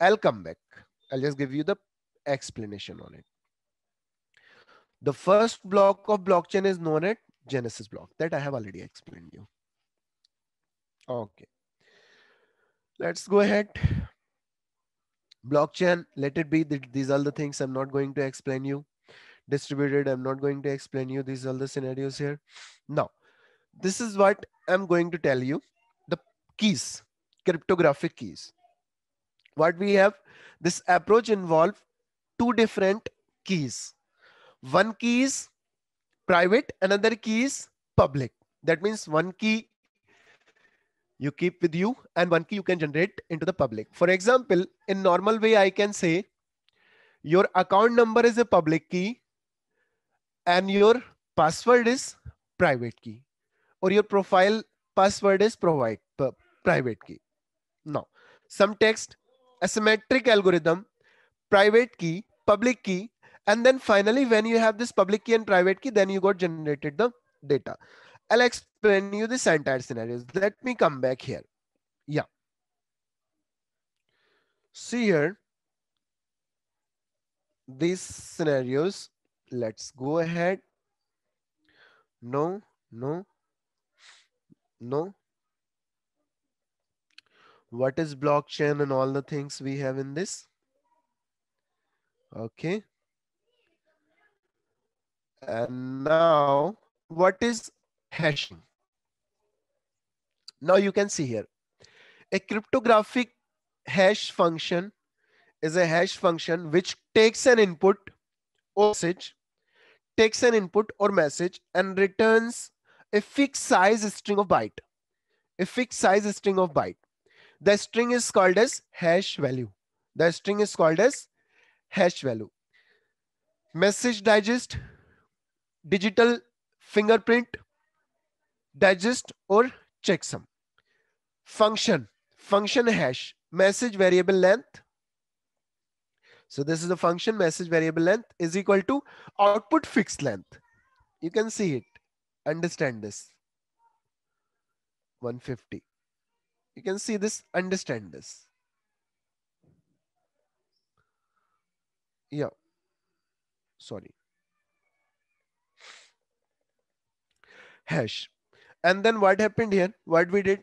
I'll come back. I'll just give you the explanation on it. The first block of blockchain is known as Genesis block that I have already explained you. Okay. Let's go ahead. Blockchain, let it be. These are the things I'm not going to explain you. Distributed, I'm not going to explain you. These are the scenarios here. Now, this is what I'm going to tell you. The keys, cryptographic keys what we have this approach involve two different keys one key is private another key is public that means one key you keep with you and one key you can generate into the public for example in normal way i can say your account number is a public key and your password is private key or your profile password is provide private key now some text asymmetric algorithm, private key, public key, and then finally, when you have this public key and private key, then you got generated the data. I'll explain you this entire scenarios. Let me come back here. Yeah. See here, these scenarios. Let's go ahead. No, no, no, what is blockchain and all the things we have in this. Okay. And now what is hashing? Now you can see here, a cryptographic hash function is a hash function which takes an input or message, takes an input or message and returns a fixed size string of byte, a fixed size string of byte the string is called as hash value. The string is called as hash value. Message digest, digital fingerprint, digest or checksum. Function, function hash, message variable length. So this is the function message variable length is equal to output fixed length. You can see it. Understand this. 150. You can see this, understand this. Yeah. Sorry. Hash. And then what happened here? What we did?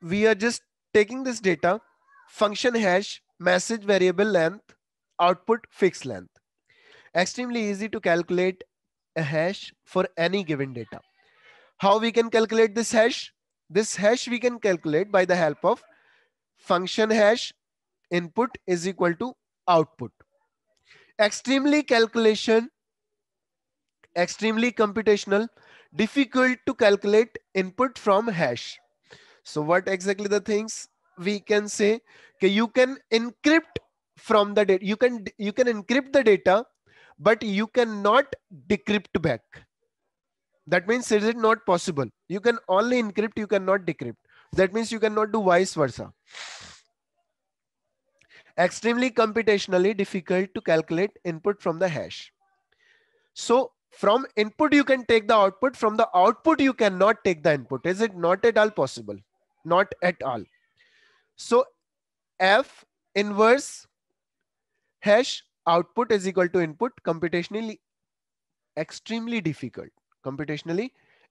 We are just taking this data, function hash, message variable length, output fixed length. Extremely easy to calculate a hash for any given data. How we can calculate this hash? This hash we can calculate by the help of function hash input is equal to output. Extremely calculation, extremely computational, difficult to calculate input from hash. So what exactly the things we can say? Okay, you can encrypt from the data. You can you can encrypt the data, but you cannot decrypt back. That means it is not possible. You can only encrypt, you cannot decrypt. That means you cannot do vice versa. Extremely computationally difficult to calculate input from the hash. So from input, you can take the output. From the output, you cannot take the input. Is it not at all possible? Not at all. So F inverse hash output is equal to input computationally extremely difficult computationally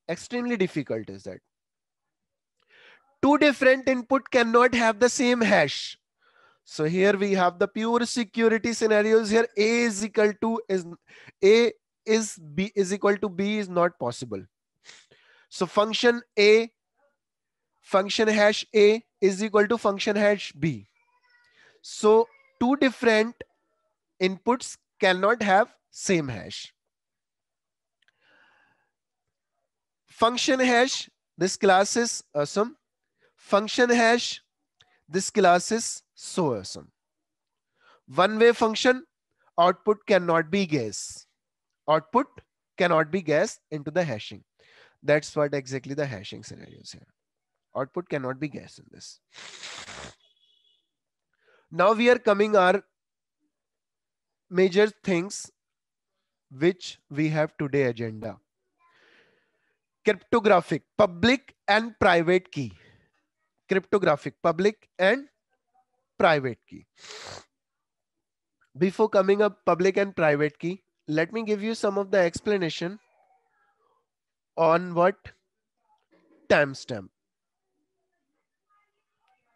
extremely difficult is that two different input cannot have the same hash. So here we have the pure security scenarios here. A is equal to is A is B is equal to B is not possible. So function A, function hash A is equal to function hash B. So two different inputs cannot have same hash. function hash, this class is awesome. Function hash, this class is so awesome. One-way function, output cannot be guessed. Output cannot be guessed into the hashing. That's what exactly the hashing scenario is here. Output cannot be guessed in this. Now we are coming our major things which we have today agenda cryptographic public and private key cryptographic public and private key before coming up public and private key let me give you some of the explanation on what timestamp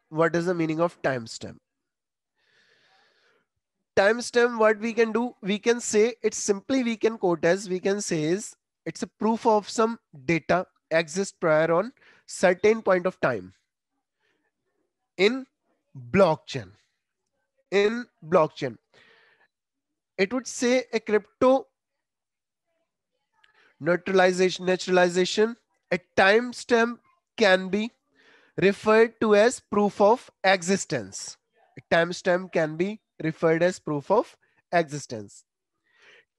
what is the meaning of timestamp timestamp what we can do we can say it's simply we can quote as we can say is it's a proof of some data exists prior on certain point of time in blockchain. In blockchain, it would say a crypto neutralization. naturalization a timestamp can be referred to as proof of existence a timestamp can be referred as proof of existence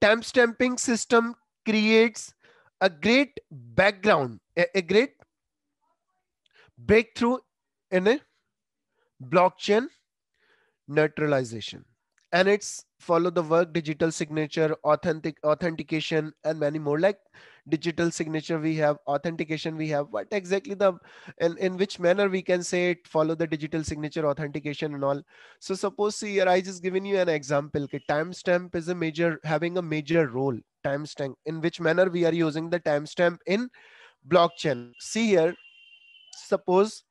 timestamping system creates a great background, a, a great breakthrough in a blockchain neutralization. And it's follow the work, digital signature, authentic authentication, and many more. Like digital signature we have, authentication we have, what exactly the, and in which manner we can say it, follow the digital signature authentication and all. So suppose see here, I just given you an example, okay, timestamp is a major, having a major role, timestamp, in which manner we are using the timestamp in blockchain. See here, suppose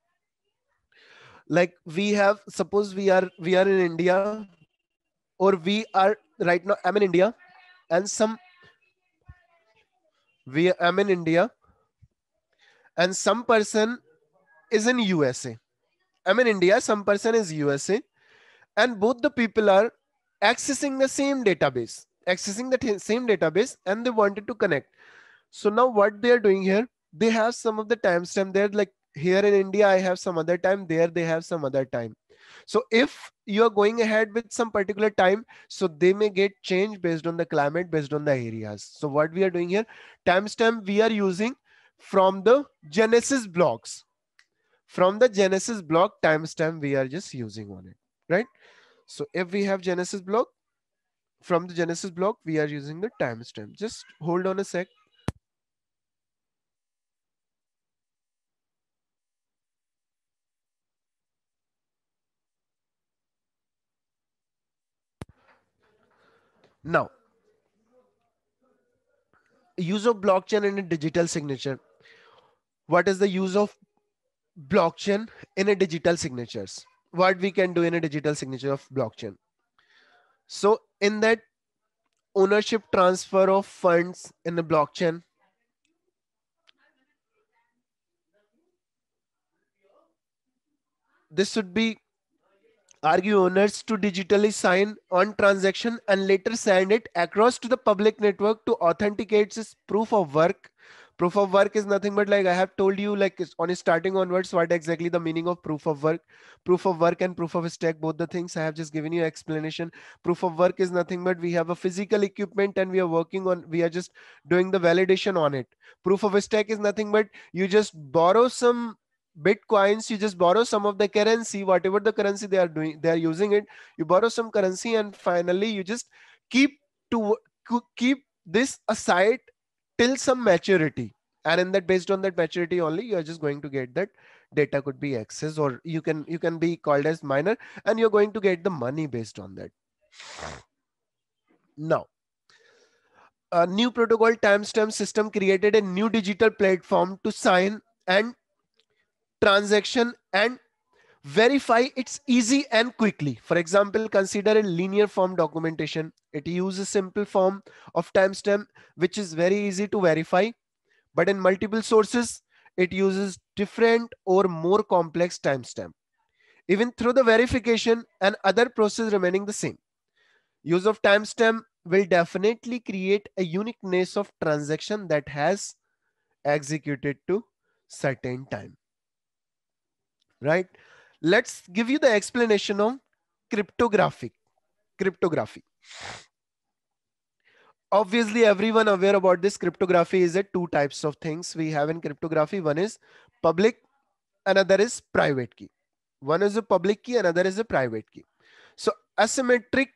like we have suppose we are we are in india or we are right now i'm in india and some we i'm in india and some person is in usa i'm in india some person is usa and both the people are accessing the same database accessing the same database and they wanted to connect so now what they are doing here they have some of the timestamp there. like here in india i have some other time there they have some other time so if you are going ahead with some particular time, so they may get changed based on the climate, based on the areas. So what we are doing here, timestamp we are using from the Genesis blocks. From the Genesis block timestamp we are just using on it, right? So if we have Genesis block, from the Genesis block, we are using the timestamp. Just hold on a sec. Now, use of blockchain in a digital signature. What is the use of blockchain in a digital signatures? What we can do in a digital signature of blockchain? So in that ownership transfer of funds in the blockchain, this should be argue owners to digitally sign on transaction and later send it across to the public network to authenticate this proof of work proof of work is nothing but like i have told you like on starting onwards what exactly the meaning of proof of work proof of work and proof of stake both the things i have just given you explanation proof of work is nothing but we have a physical equipment and we are working on we are just doing the validation on it proof of stake is nothing but you just borrow some bitcoins you just borrow some of the currency whatever the currency they are doing they are using it you borrow some currency and finally you just keep to keep this aside till some maturity and in that based on that maturity only you are just going to get that data could be excess or you can you can be called as miner and you're going to get the money based on that now a new protocol timestamp system created a new digital platform to sign and transaction and verify it's easy and quickly. For example, consider a linear form documentation. It uses simple form of timestamp, which is very easy to verify. But in multiple sources, it uses different or more complex timestamp. Even through the verification and other process remaining the same. Use of timestamp will definitely create a uniqueness of transaction that has executed to certain time right? Let's give you the explanation of cryptographic, cryptography. Obviously, everyone aware about this cryptography is a two types of things we have in cryptography. One is public, another is private key. One is a public key, another is a private key. So asymmetric,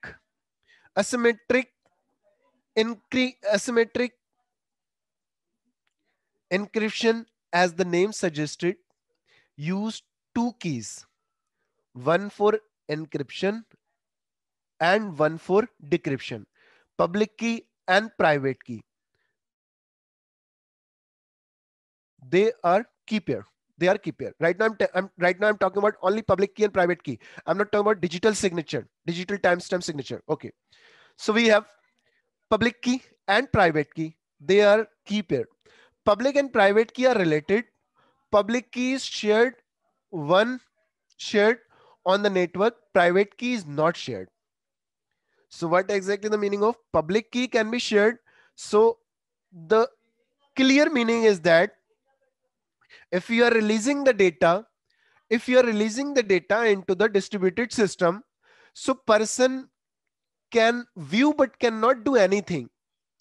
asymmetric, incre asymmetric encryption as the name suggested used two keys, one for encryption and one for decryption, public key and private key. They are key pair. They are key pair. Right now, I'm, I'm right now I'm talking about only public key and private key. I'm not talking about digital signature, digital timestamp signature. Okay, so we have public key and private key. They are key pair. Public and private key are related. Public key is shared one shared on the network, private key is not shared. So what exactly the meaning of public key can be shared? So the clear meaning is that if you are releasing the data, if you are releasing the data into the distributed system, so person can view but cannot do anything,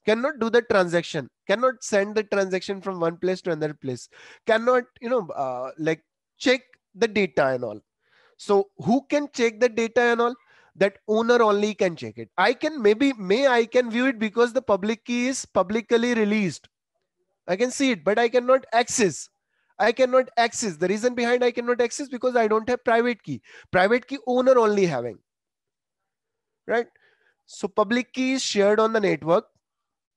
cannot do the transaction, cannot send the transaction from one place to another place, cannot, you know, uh, like check the data and all. So who can check the data and all? That owner only can check it. I can maybe may I can view it because the public key is publicly released. I can see it, but I cannot access. I cannot access. The reason behind I cannot access because I don't have private key. Private key owner only having. Right? So public key is shared on the network.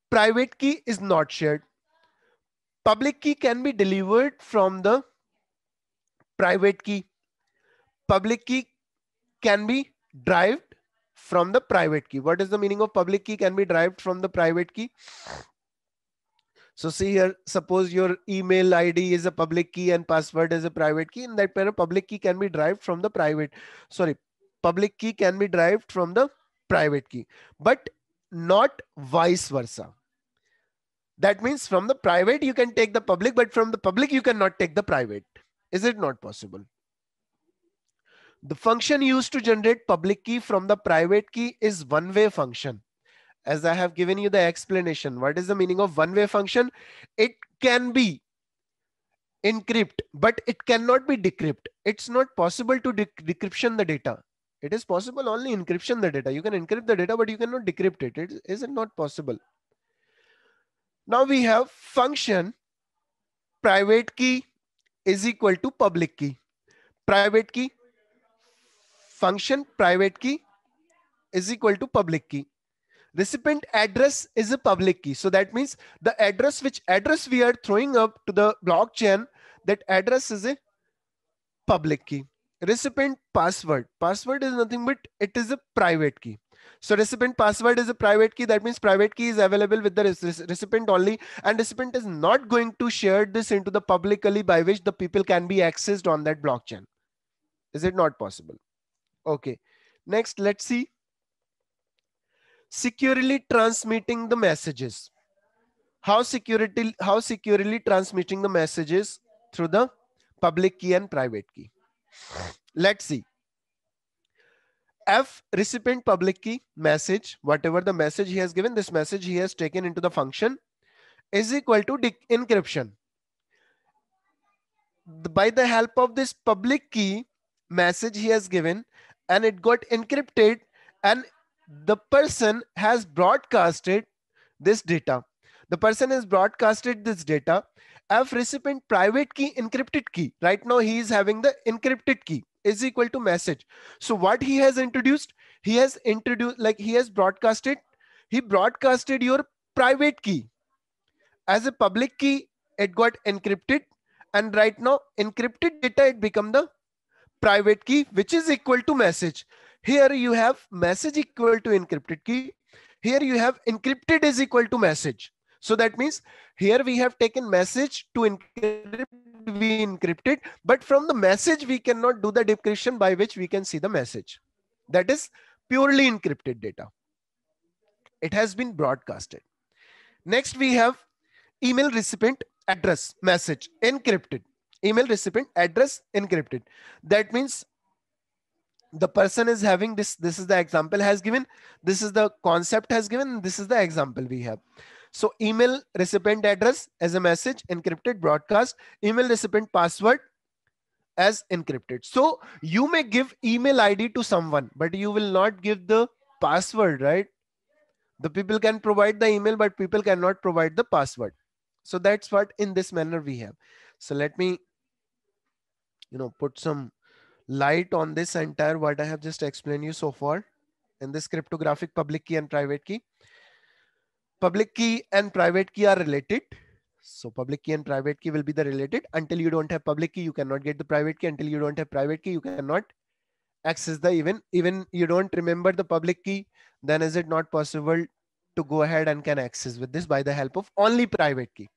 Private key is not shared. Public key can be delivered from the private key. Public key can be derived from the private key. What is the meaning of public key can be derived from the private key? So see here, suppose your email ID is a public key and password is a private key. In that manner, public key can be derived from the private, sorry, public key can be derived from the private key, but not vice versa. That means from the private, you can take the public, but from the public, you cannot take the private. Is it not possible? The function used to generate public key from the private key is one-way function. As I have given you the explanation, what is the meaning of one-way function? It can be encrypt, but it cannot be decrypt. It's not possible to decryption the data. It is possible only encryption the data. You can encrypt the data, but you cannot decrypt it. It is it not possible? Now we have function, private key, is equal to public key private key function private key is equal to public key recipient address is a public key so that means the address which address we are throwing up to the blockchain that address is a public key recipient password password is nothing but it is a private key so recipient password is a private key. That means private key is available with the recipient only and recipient is not going to share this into the publicly by which the people can be accessed on that blockchain. Is it not possible? Okay. Next, let's see. Securely transmitting the messages. How security, how securely transmitting the messages through the public key and private key. Let's see f recipient public key message, whatever the message he has given, this message he has taken into the function is equal to encryption. By the help of this public key message he has given and it got encrypted and the person has broadcasted this data. The person has broadcasted this data. F recipient private key encrypted key. Right now he is having the encrypted key is equal to message. So what he has introduced, he has introduced like he has broadcasted, he broadcasted your private key. As a public key, it got encrypted. And right now, encrypted data, it become the private key, which is equal to message. Here you have message equal to encrypted key. Here you have encrypted is equal to message. So that means here we have taken message to encrypt, we encrypt it, but from the message, we cannot do the decryption by which we can see the message. That is purely encrypted data. It has been broadcasted. Next, we have email recipient address message encrypted. Email recipient address encrypted. That means the person is having this this is the example has given this is the concept has given this is the example we have so email recipient address as a message, encrypted broadcast, email recipient password as encrypted. So you may give email ID to someone, but you will not give the password, right? The people can provide the email, but people cannot provide the password. So that's what in this manner we have. So let me, you know, put some light on this entire what I have just explained you so far in this cryptographic public key and private key public key and private key are related. So public key and private key will be the related. Until you don't have public key, you cannot get the private key. Until you don't have private key, you cannot access the even. Even you don't remember the public key, then is it not possible to go ahead and can access with this by the help of only private key?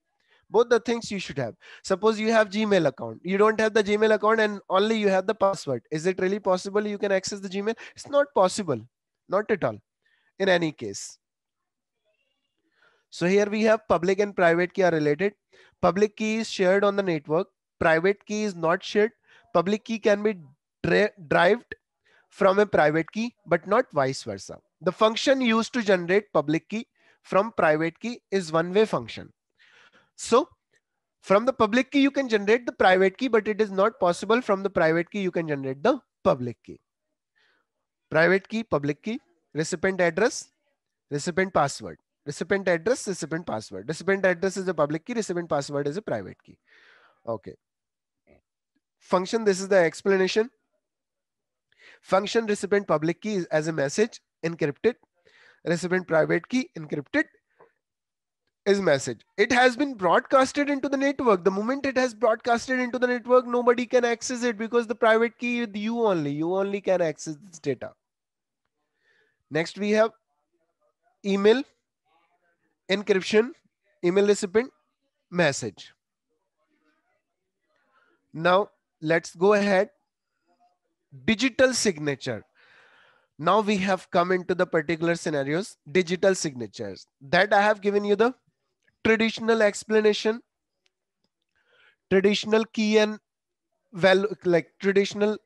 Both the things you should have. Suppose you have Gmail account. You don't have the Gmail account and only you have the password. Is it really possible you can access the Gmail? It's not possible. Not at all in any case. So here we have public and private key are related. Public key is shared on the network. Private key is not shared. Public key can be derived from a private key, but not vice versa. The function used to generate public key from private key is one-way function. So from the public key, you can generate the private key, but it is not possible from the private key, you can generate the public key. Private key, public key, recipient address, recipient password recipient address, recipient password. Recipient address is a public key, recipient password is a private key. Okay. Function, this is the explanation. Function recipient public key is as a message encrypted. Recipient private key encrypted is message. It has been broadcasted into the network. The moment it has broadcasted into the network, nobody can access it because the private key with you only. You only can access this data. Next, we have email encryption, email recipient, message. Now let's go ahead. Digital signature. Now we have come into the particular scenarios, digital signatures. That I have given you the traditional explanation, traditional key and value, like traditional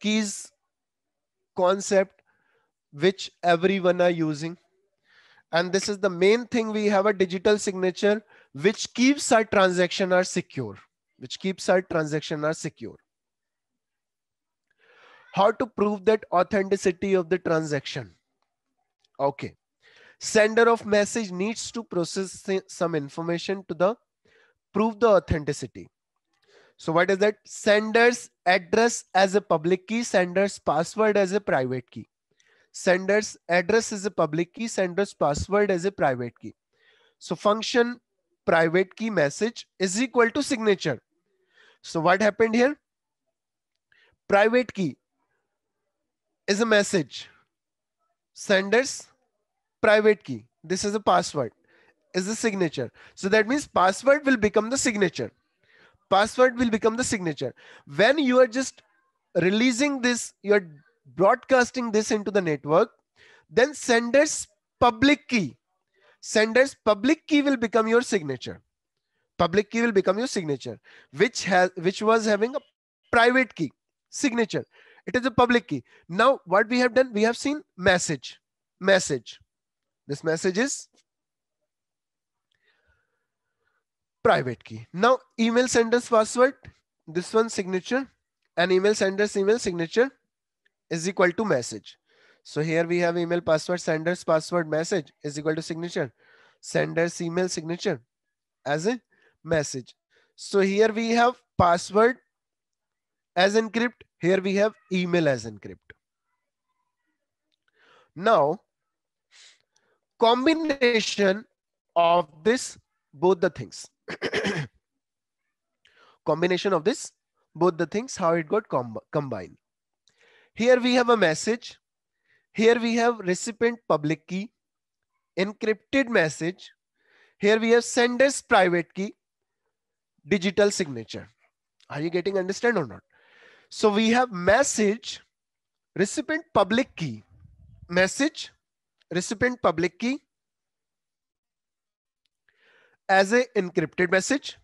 keys concept, which everyone are using. And this is the main thing. We have a digital signature, which keeps our transaction are secure, which keeps our transaction are secure. How to prove that authenticity of the transaction? Okay. Sender of message needs to process some information to the prove the authenticity. So what is that? Sender's address as a public key, sender's password as a private key sender's address is a public key, sender's password is a private key. So function private key message is equal to signature. So what happened here? Private key is a message. Sender's private key. This is a password is the signature. So that means password will become the signature. Password will become the signature. When you are just releasing this, you're broadcasting this into the network, then sender's public key. Sender's public key will become your signature. Public key will become your signature, which has which was having a private key signature. It is a public key. Now, what we have done, we have seen message. Message. This message is private key. Now, email sender's password, this one signature, and email sender's email signature is equal to message. So here we have email password, sender's password message is equal to signature, sender's email signature as a message. So here we have password as encrypt. Here we have email as encrypt. Now, combination of this, both the things. combination of this, both the things, how it got com combined. Here we have a message. Here we have recipient public key, encrypted message. Here we have sender's private key, digital signature. Are you getting understand or not? So we have message, recipient public key, message, recipient public key as a encrypted message,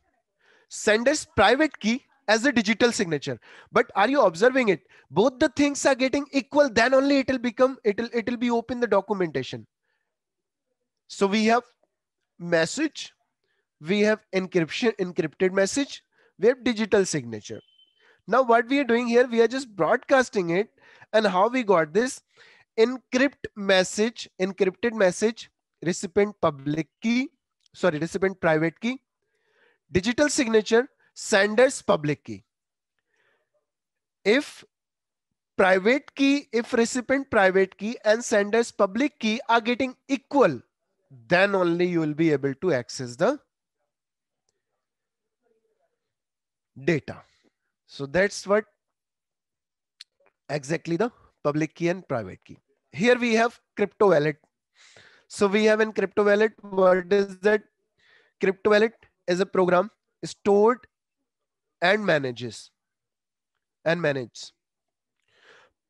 sender's private key as a digital signature but are you observing it both the things are getting equal then only it'll become it'll it'll be open the documentation so we have message we have encryption encrypted message we have digital signature now what we are doing here we are just broadcasting it and how we got this encrypt message encrypted message recipient public key sorry recipient private key digital signature sender's public key. If private key, if recipient private key and sender's public key are getting equal, then only you will be able to access the data. So that's what exactly the public key and private key. Here we have crypto wallet. So we have in crypto wallet, what is that? Crypto wallet is a program stored and manages and manages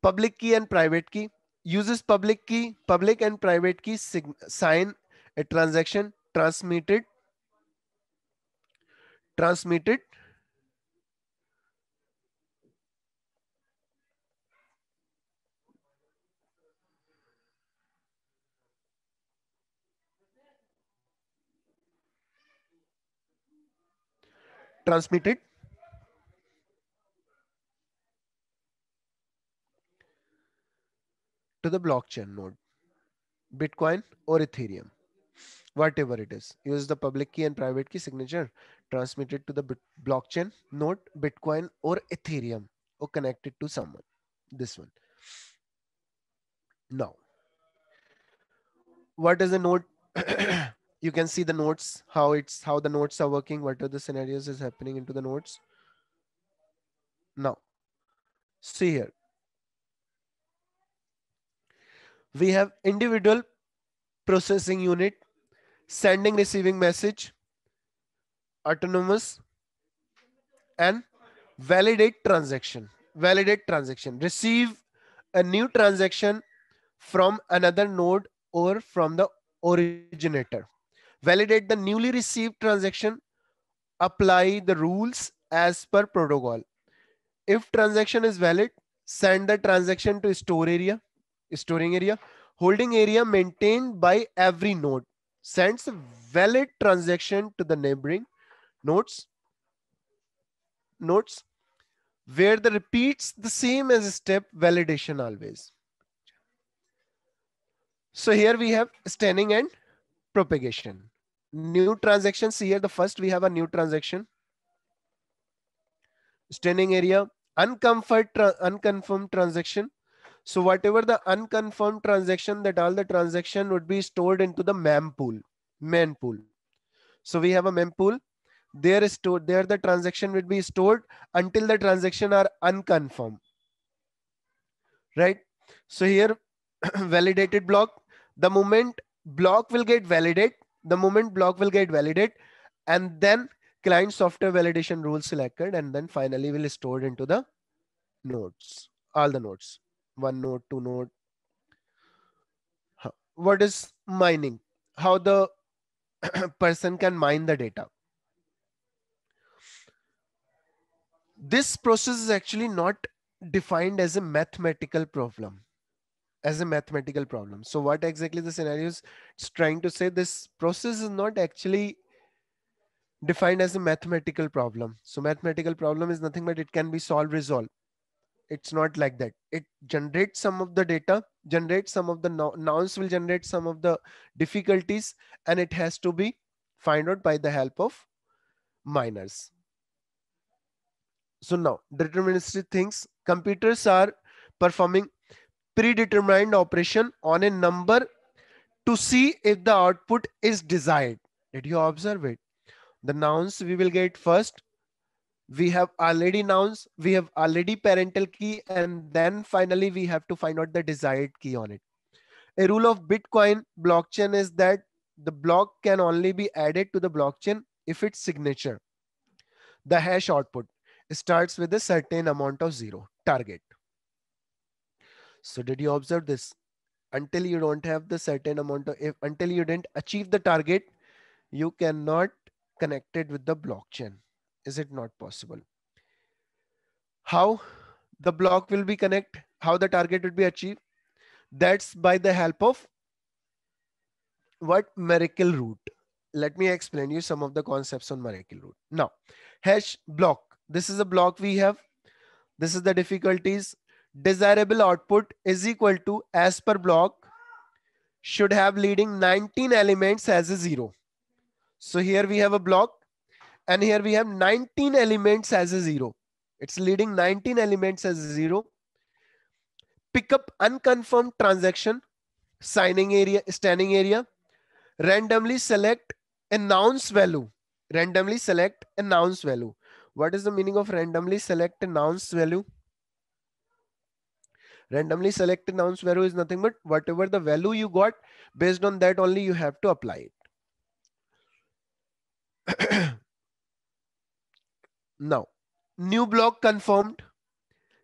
public key and private key uses public key public and private key sign a transaction transmitted transmitted transmitted to the blockchain node, Bitcoin or Ethereum, whatever it is. Use the public key and private key signature transmitted to the blockchain node, Bitcoin or Ethereum, or connected to someone. This one. Now, what is the node? you can see the nodes, how it's how the nodes are working, what are the scenarios is happening into the nodes. Now, see here we have individual processing unit, sending receiving message, autonomous and validate transaction. Validate transaction. Receive a new transaction from another node or from the originator. Validate the newly received transaction. Apply the rules as per protocol. If transaction is valid, send the transaction to store area storing area, holding area maintained by every node sends valid transaction to the neighboring nodes, nodes where the repeats the same as step validation always. So here we have standing and propagation. New transactions here, the first we have a new transaction. Standing area, uncomfort, tra unconfirmed transaction. So whatever the unconfirmed transaction, that all the transaction would be stored into the mempool. pool, pool. So we have a mempool. There is stored there the transaction would be stored until the transaction are unconfirmed. Right. So here validated block. The moment block will get validate, the moment block will get validate, and then client software validation rule selected, and then finally will stored into the nodes, all the nodes one node, two node. What is mining? How the person can mine the data. This process is actually not defined as a mathematical problem as a mathematical problem so what exactly the scenario is trying to say this process is not actually defined as a mathematical problem so mathematical problem is nothing but it can be solved resolved it's not like that it generates some of the data generates some of the no nouns will generate some of the difficulties and it has to be find out by the help of miners. so now deterministic things computers are performing predetermined operation on a number to see if the output is desired did you observe it the nouns we will get first we have already nouns, we have already parental key, and then finally we have to find out the desired key on it. A rule of Bitcoin blockchain is that the block can only be added to the blockchain if its signature, the hash output, starts with a certain amount of zero target. So did you observe this? Until you don't have the certain amount of, if until you didn't achieve the target, you cannot connect it with the blockchain is it not possible how the block will be connect how the target would be achieved that's by the help of what miracle route let me explain you some of the concepts on miracle route now hash block this is a block we have this is the difficulties desirable output is equal to as per block should have leading 19 elements as a zero so here we have a block and here we have 19 elements as a zero. It's leading 19 elements as zero. Pick up unconfirmed transaction, signing area, standing area. Randomly select announce value. Randomly select announce value. What is the meaning of randomly select announce value? randomly select announce value is nothing but whatever the value you got based on that only you have to apply it Now, new block confirmed.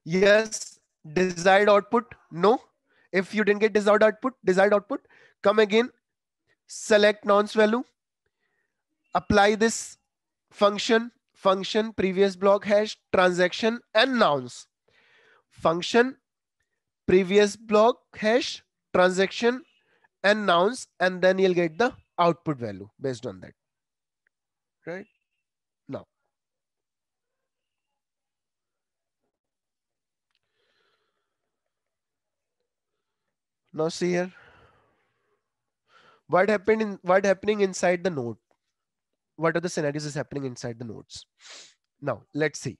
Yes. Desired output. No. If you didn't get desired output, desired output, come again, select nonce value, apply this function, function, previous block hash, transaction, and nouns. Function, previous block hash, transaction, and nouns, and then you'll get the output value based on that. Right? Now see here. What happened in what happening inside the node? What are the scenarios is happening inside the nodes? Now let's see.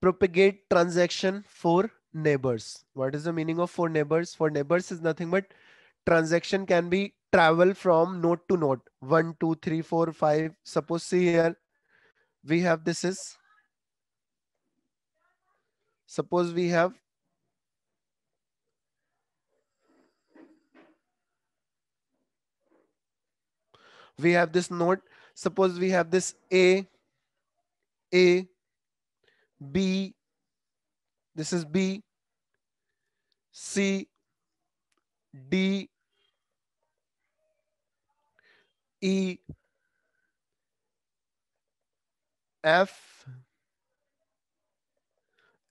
Propagate transaction for neighbors. What is the meaning of for neighbors? For neighbors is nothing but transaction can be travel from node to node. One, two, three, four, five. Suppose see here, we have this is. Suppose we have we have this note suppose we have this a a b this is b c d e f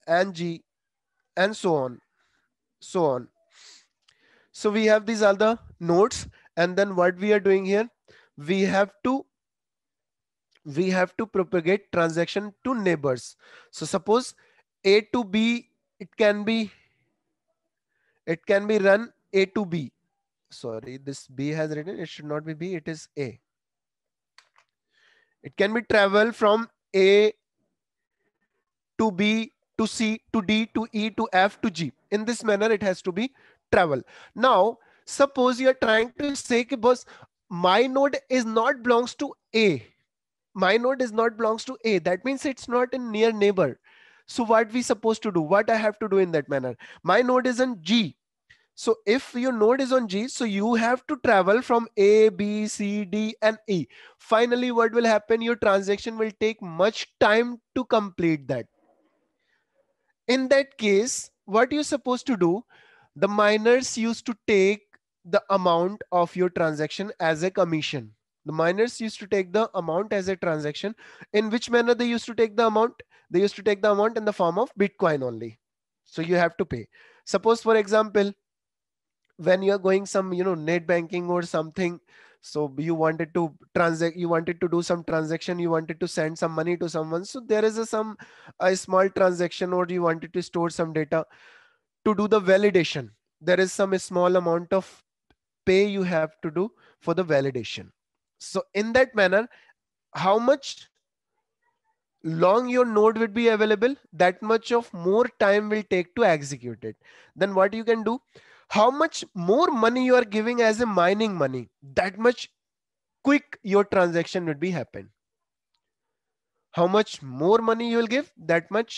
and g and so on so on so we have these other nodes and then what we are doing here we have to we have to propagate transaction to neighbors. So suppose A to B, it can be it can be run A to B. Sorry, this B has written, it should not be B, it is A. It can be travel from A to B to C to D to E to F to G. In this manner, it has to be travel. Now, suppose you are trying to say कि बस my node is not belongs to A. My node is not belongs to A. That means it's not a near neighbor. So what we supposed to do? What I have to do in that manner? My node is on G. So if your node is on G, so you have to travel from A, B, C, D, and E. Finally, what will happen? Your transaction will take much time to complete that. In that case, what you're supposed to do, the miners used to take the amount of your transaction as a commission. The miners used to take the amount as a transaction. In which manner they used to take the amount? They used to take the amount in the form of Bitcoin only. So you have to pay. Suppose, for example, when you're going some, you know, net banking or something, so you wanted to transact you wanted to do some transaction you wanted to send some money to someone so there is a some a small transaction or you wanted to store some data to do the validation there is some small amount of pay you have to do for the validation. So in that manner, how much long your node would be available, that much of more time will take to execute it. Then what you can do, how much more money you are giving as a mining money, that much quick your transaction would be happen. How much more money you will give, that much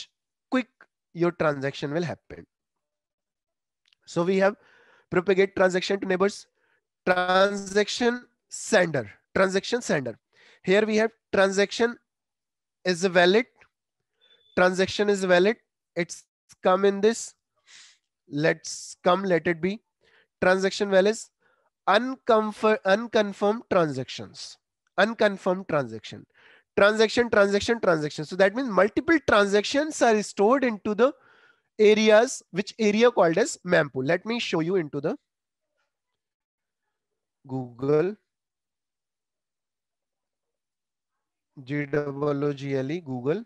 quick your transaction will happen. So we have propagate transaction to neighbors, transaction sender transaction sender here we have transaction is valid transaction is valid it's come in this let's come let it be transaction valid. is unconfirmed transactions unconfirmed transaction transaction transaction transaction so that means multiple transactions are stored into the areas which area called as mempool let me show you into the Google, G-O-O-G-L-E, Google,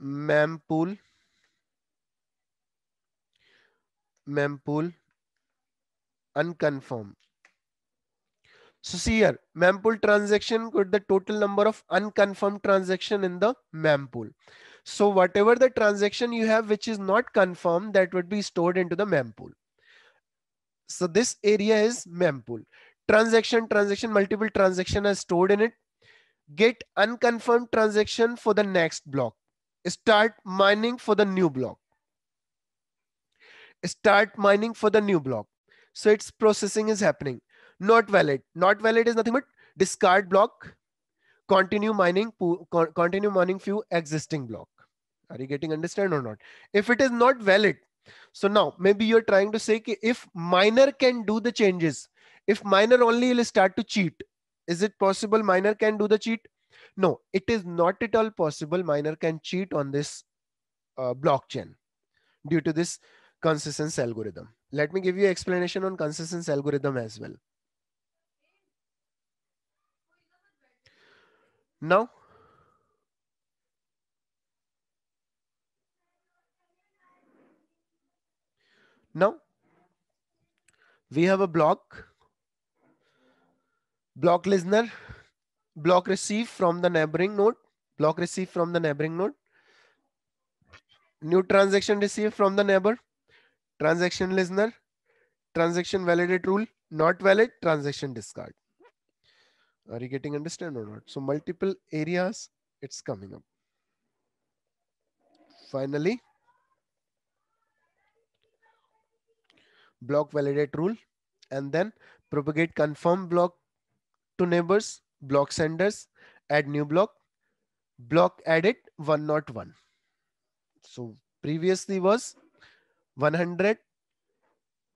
mempool, mempool, unconfirmed. So see here, mempool transaction could the total number of unconfirmed transaction in the mempool. So whatever the transaction you have, which is not confirmed, that would be stored into the mempool. So this area is mempool. Transaction, transaction, multiple transaction are stored in it. Get unconfirmed transaction for the next block. Start mining for the new block. Start mining for the new block. So its processing is happening. Not valid. Not valid is nothing but discard block. Continue mining, continue mining few existing block. Are you getting understand or not? If it is not valid, so now maybe you're trying to say if miner can do the changes, if miner only will start to cheat, is it possible miner can do the cheat? No, it is not at all possible miner can cheat on this uh, blockchain due to this consistence algorithm. Let me give you explanation on consistence algorithm as well. Now Now, we have a block, block listener, block receive from the neighboring node, block receive from the neighboring node, new transaction received from the neighbor, transaction listener, transaction validate rule, not valid, transaction discard. Are you getting understand or not? So multiple areas, it's coming up. Finally, block validate rule and then propagate confirm block to neighbors, block senders, add new block, block added 101. So previously was 100,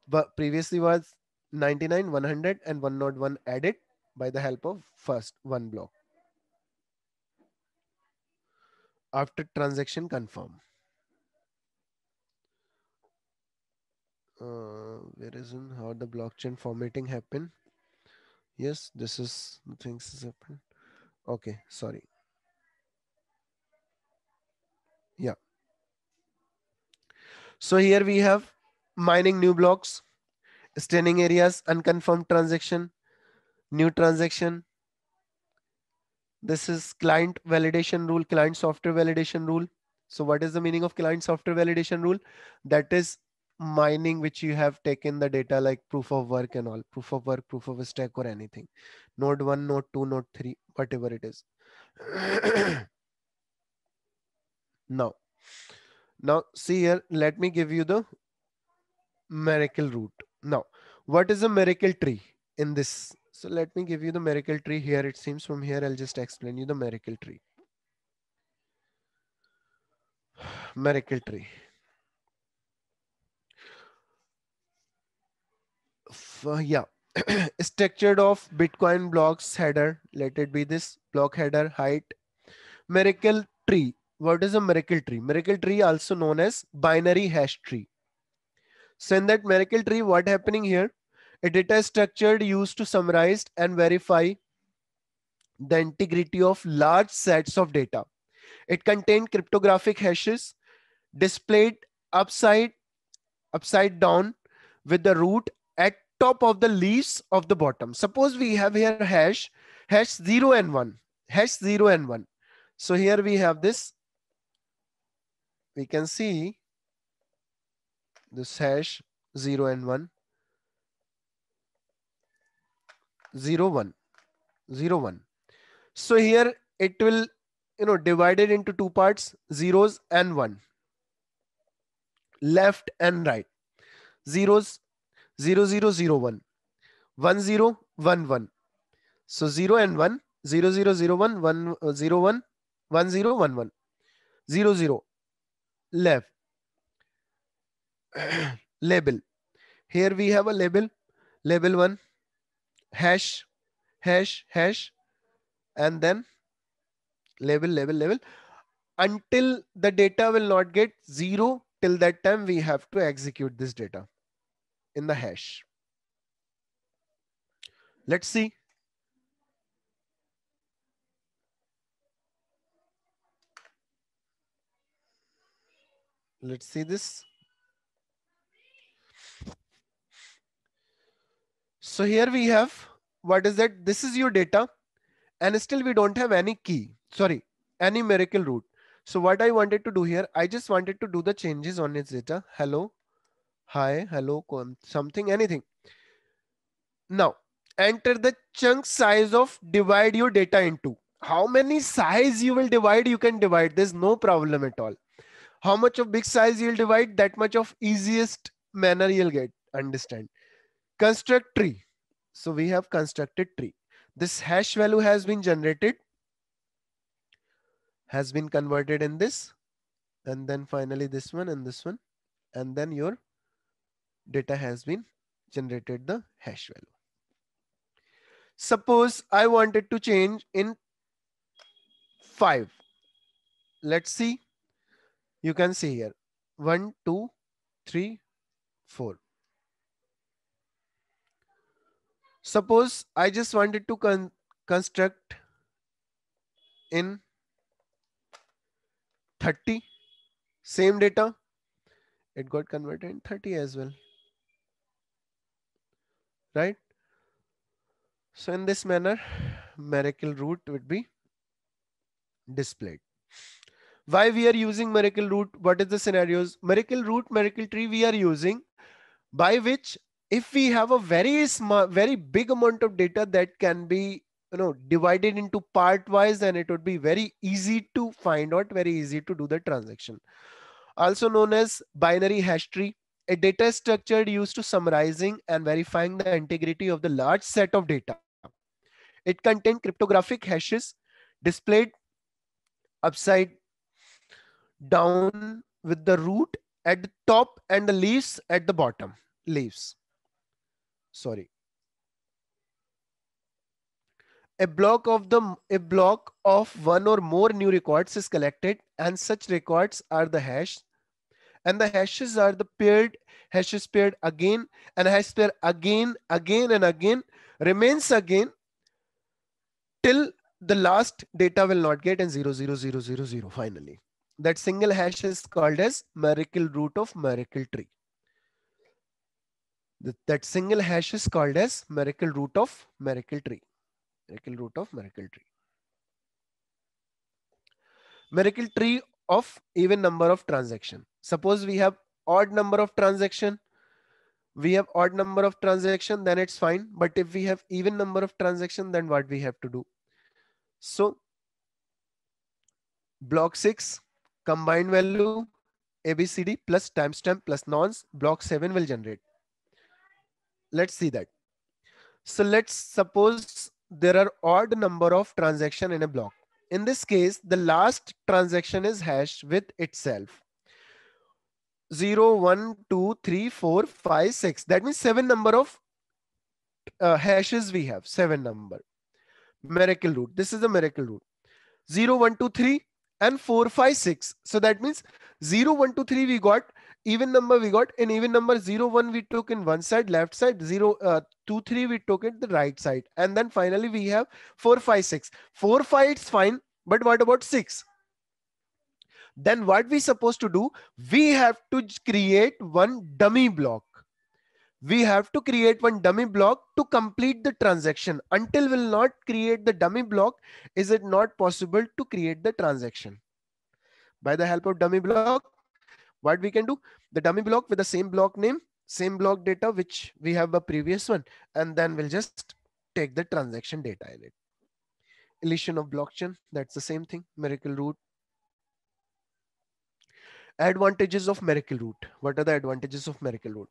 but previously was 99, 100 and 101 added by the help of first one block. After transaction confirm. Uh, where is in how the blockchain formatting happen yes this is things is happen okay sorry yeah so here we have mining new blocks standing areas unconfirmed transaction new transaction this is client validation rule client software validation rule so what is the meaning of client software validation rule that is mining which you have taken the data like proof of work and all proof of work proof of stack or anything node 1 node 2 node 3 whatever it is now now see here let me give you the miracle root now what is a miracle tree in this so let me give you the miracle tree here it seems from here i'll just explain you the miracle tree miracle tree uh, yeah structured of bitcoin blocks header let it be this block header height miracle tree what is a miracle tree miracle tree also known as binary hash tree so in that miracle tree what happening here a data structured used to summarize and verify the integrity of large sets of data it contained cryptographic hashes displayed upside upside down with the root top of the leaves of the bottom. Suppose we have here hash, hash 0 and 1, hash 0 and 1. So here we have this. We can see this hash 0 and 1, 0, 1, 0, 1. So here it will, you know, divided into two parts, zeros and one, left and right. Zeros 0001, 1. So 0 and 1, uh, 0001, 1, 0, 01, 1, 0, 0, left. label. Here we have a label, label 1, hash, hash, hash, and then label, label, label. Until the data will not get 0, till that time we have to execute this data in the hash. Let's see. Let's see this. So here we have, what is that? This is your data and still we don't have any key, sorry, any miracle root. So what I wanted to do here, I just wanted to do the changes on its data. Hello, hi, hello, something, anything. Now, enter the chunk size of divide your data into. How many size you will divide, you can divide. There's no problem at all. How much of big size you'll divide, that much of easiest manner you'll get. Understand. Construct tree. So we have constructed tree. This hash value has been generated, has been converted in this, and then finally this one and this one, and then your data has been generated the hash value. Suppose I wanted to change in five. Let's see. You can see here one, two, three, four. Suppose I just wanted to con construct in 30 same data it got converted in 30 as well right? So in this manner, miracle root would be displayed. Why we are using miracle root? What is the scenarios? Miracle root, miracle tree we are using by which if we have a very small, very big amount of data that can be you know divided into part wise then it would be very easy to find out very easy to do the transaction also known as binary hash tree a data structure used to summarizing and verifying the integrity of the large set of data. It contains cryptographic hashes displayed upside down with the root at the top and the leaves at the bottom. Leaves. Sorry. A block of the a block of one or more new records is collected, and such records are the hash and the hashes are the paired hashes paired again and hash pair again again and again remains again till the last data will not get and 0 0 0 0 0 finally that single hash is called as miracle root of miracle tree that, that single hash is called as miracle root of miracle tree miracle root of miracle tree miracle tree of even number of transaction suppose we have odd number of transaction we have odd number of transaction then it's fine but if we have even number of transaction then what we have to do so block 6 combined value abcd plus timestamp plus nonce block 7 will generate let's see that so let's suppose there are odd number of transaction in a block in this case the last transaction is hashed with itself 0, 1, 2, 3, 4, 5, 6. That means seven number of uh, hashes we have. Seven number. Miracle root. This is the miracle root. 0, 1, 2, 3 and 4, 5, 6. So that means 0, 1, 2, 3 we got. Even number we got. an even number 0, 1 we took in one side, left side. 0, uh, 2, 3 we took it the right side. And then finally we have 4, 5, 6. 4, 5 it's fine. But what about 6? then what we supposed to do we have to create one dummy block we have to create one dummy block to complete the transaction until we'll not create the dummy block is it not possible to create the transaction by the help of dummy block what we can do the dummy block with the same block name same block data which we have the previous one and then we'll just take the transaction data in it Illusion of blockchain that's the same thing miracle root advantages of miracle root what are the advantages of miracle root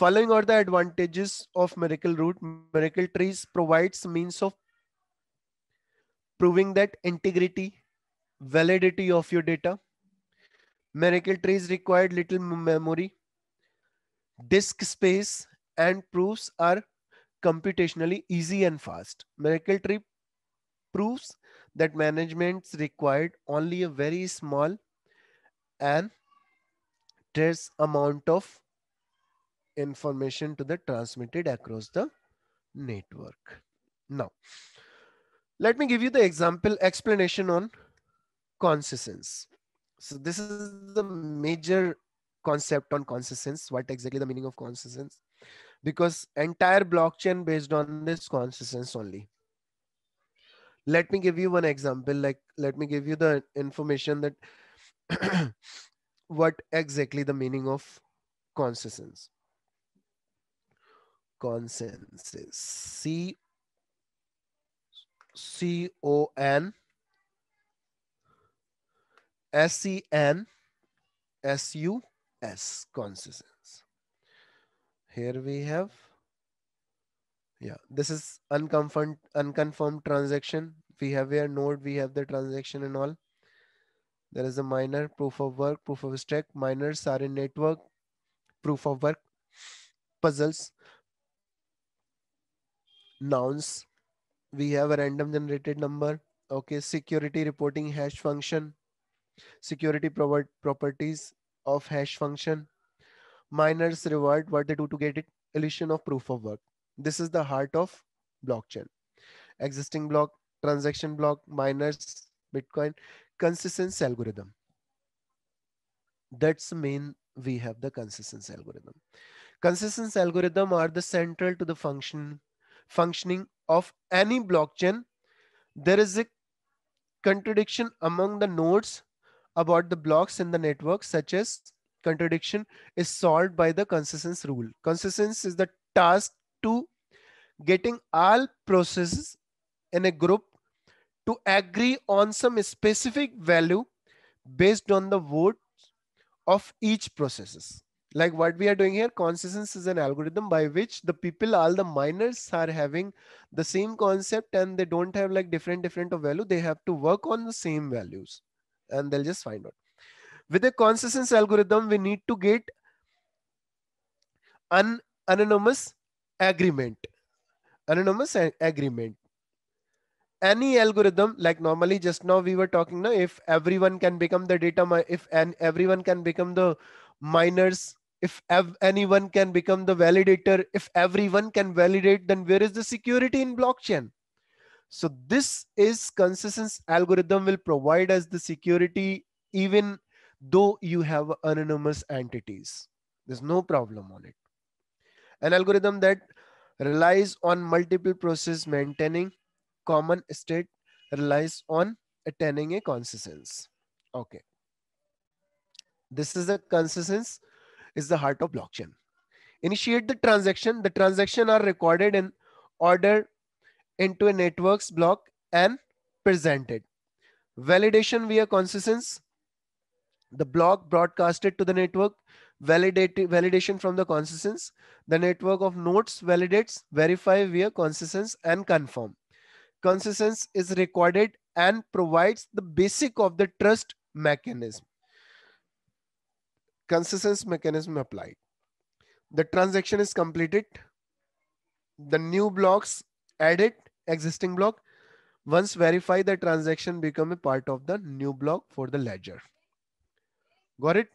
following are the advantages of miracle root miracle trees provides means of proving that integrity validity of your data miracle trees required little memory disk space and proofs are computationally easy and fast miracle tree proves that management's required only a very small and there's amount of information to the transmitted across the network. Now, let me give you the example explanation on consciousness. So this is the major concept on consciousness. What exactly the meaning of consciousness? Because entire blockchain based on this consciousness only. Let me give you one example. Like, let me give you the information that what exactly the meaning of consensus consensus c c o n s e n s u s consensus here we have yeah this is unconfirmed unconfirmed transaction we have here node we have the transaction and all there is a miner, proof of work, proof of stake. Miners are in network, proof of work, puzzles, nouns. We have a random generated number. Okay, security reporting hash function, security properties of hash function. Miners reward what they do to get it, elation of proof of work. This is the heart of blockchain. Existing block, transaction block, miners, Bitcoin consistency algorithm. That's mean we have the consistency algorithm. Consistency algorithm are the central to the function functioning of any blockchain. There is a contradiction among the nodes about the blocks in the network, such as contradiction is solved by the consistency rule. Consistency is the task to getting all processes in a group to agree on some specific value based on the votes of each processes. Like what we are doing here, consensus is an algorithm by which the people, all the miners are having the same concept and they don't have like different, different of value. They have to work on the same values and they'll just find out. With a consensus algorithm, we need to get an anonymous agreement. Anonymous agreement any algorithm like normally just now we were talking now if everyone can become the data if and everyone can become the miners if ev- anyone can become the validator if everyone can validate then where is the security in blockchain so this is consensus algorithm will provide us the security even though you have anonymous entities there's no problem on it an algorithm that relies on multiple process maintaining common state relies on attaining a consensus. Okay. This is the consensus. is the heart of blockchain. Initiate the transaction. The transaction are recorded in order into a network's block and presented. Validation via consensus. The block broadcasted to the network. Validate, validation from the consensus. The network of nodes validates, verify via consensus, and confirm consistence is recorded and provides the basic of the trust mechanism. Consistence mechanism applied. The transaction is completed. The new blocks added existing block. Once verify the transaction become a part of the new block for the ledger. Got it?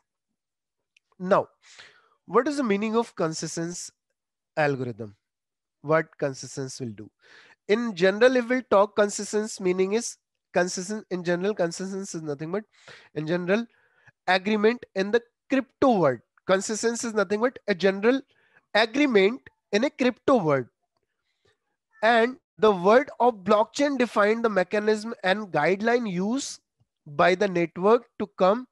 Now, what is the meaning of consistence algorithm? What consistence will do? in general, if we talk consistency, meaning is consistent in general, consistency is nothing but in general agreement in the crypto world. Consistency is nothing but a general agreement in a crypto world. And the word of blockchain defined the mechanism and guideline used by the network to come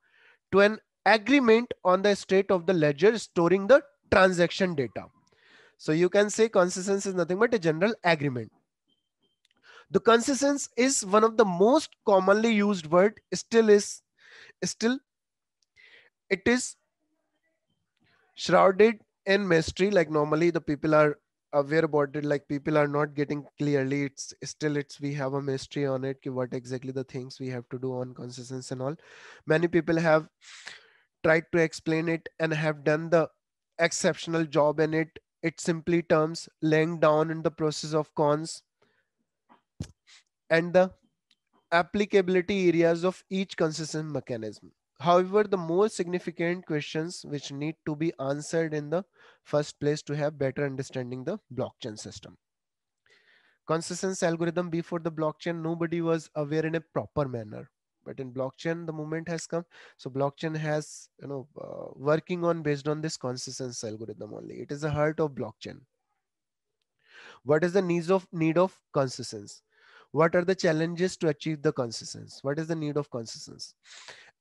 to an agreement on the state of the ledger storing the transaction data. So you can say consistency is nothing but a general agreement the consistence is one of the most commonly used word still is still it is shrouded in mystery like normally the people are aware about it like people are not getting clearly it's still it's we have a mystery on it what exactly the things we have to do on consistence and all many people have tried to explain it and have done the exceptional job in it it simply terms laying down in the process of cons and the applicability areas of each consistent mechanism. However, the most significant questions which need to be answered in the first place to have better understanding the blockchain system. Consistence algorithm before the blockchain, nobody was aware in a proper manner. But in blockchain, the movement has come. So blockchain has, you know, uh, working on based on this consistence algorithm only. It is the heart of blockchain. What is the needs of need of consensus? what are the challenges to achieve the consistency what is the need of consistency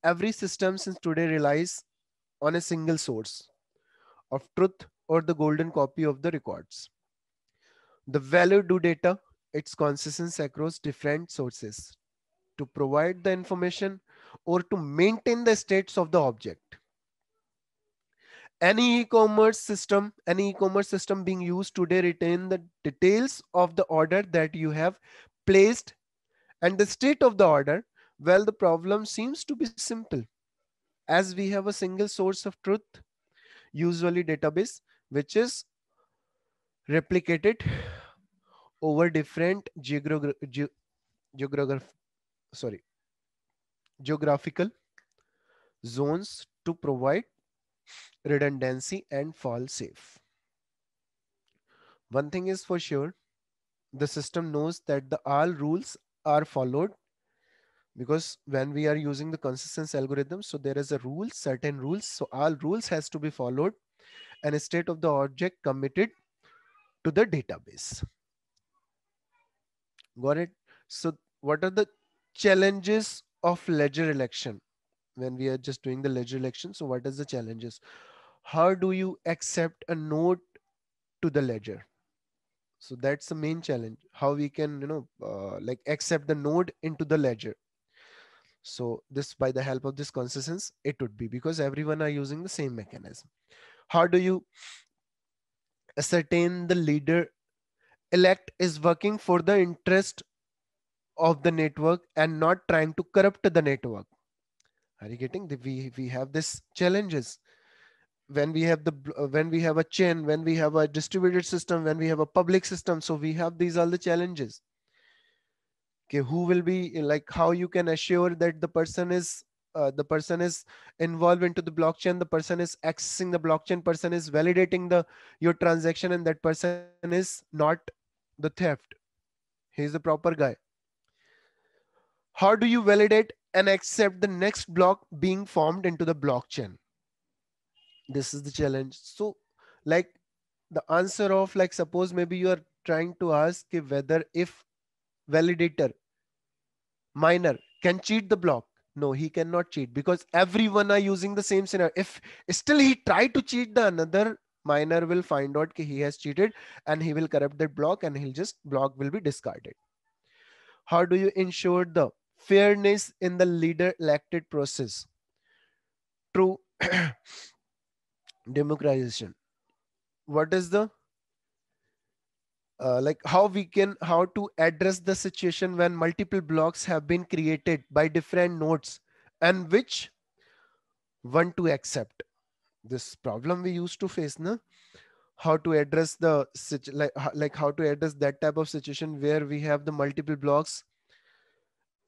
every system since today relies on a single source of truth or the golden copy of the records the value do data its consistency across different sources to provide the information or to maintain the states of the object any e-commerce system any e-commerce system being used today retain the details of the order that you have placed, and the state of the order, well, the problem seems to be simple. As we have a single source of truth, usually database, which is replicated over different geogra ge sorry geographical zones to provide redundancy and fall safe. One thing is for sure, the system knows that the all rules are followed because when we are using the consistency algorithm, so there is a rule, certain rules. So all rules has to be followed and state of the object committed to the database. Got it? So what are the challenges of ledger election? When we are just doing the ledger election, so what is the challenges? How do you accept a note to the ledger? so that's the main challenge how we can you know uh, like accept the node into the ledger so this by the help of this consistency it would be because everyone are using the same mechanism how do you ascertain the leader elect is working for the interest of the network and not trying to corrupt the network are you getting the, we we have this challenges when we have the uh, when we have a chain when we have a distributed system when we have a public system so we have these all the challenges okay who will be uh, like how you can assure that the person is uh, the person is involved into the blockchain the person is accessing the blockchain person is validating the your transaction and that person is not the theft he's the proper guy how do you validate and accept the next block being formed into the blockchain this is the challenge so like the answer of like suppose maybe you are trying to ask whether if validator miner can cheat the block no he cannot cheat because everyone are using the same scenario if still he try to cheat the another miner will find out that he has cheated and he will corrupt that block and he'll just block will be discarded how do you ensure the fairness in the leader elected process true democratization what is the uh, like how we can how to address the situation when multiple blocks have been created by different nodes and which one to accept this problem we used to face no? how to address the like like how to address that type of situation where we have the multiple blocks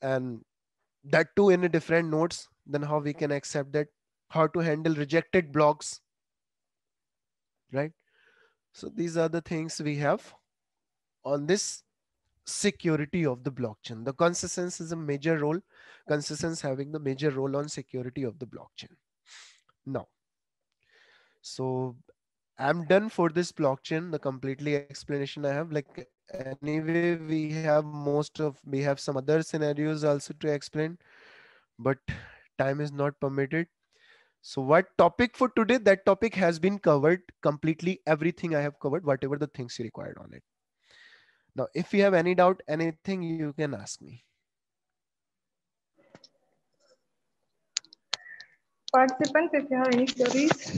and that too in a different nodes then how we can accept that how to handle rejected blocks right? So these are the things we have on this security of the blockchain. The consensus is a major role, consensus having the major role on security of the blockchain. Now, so I'm done for this blockchain, the completely explanation I have like anyway, we have most of, we have some other scenarios also to explain, but time is not permitted. So what topic for today? That topic has been covered completely. Everything I have covered, whatever the things you required on it. Now, if you have any doubt, anything you can ask me. Participants, if you have any queries,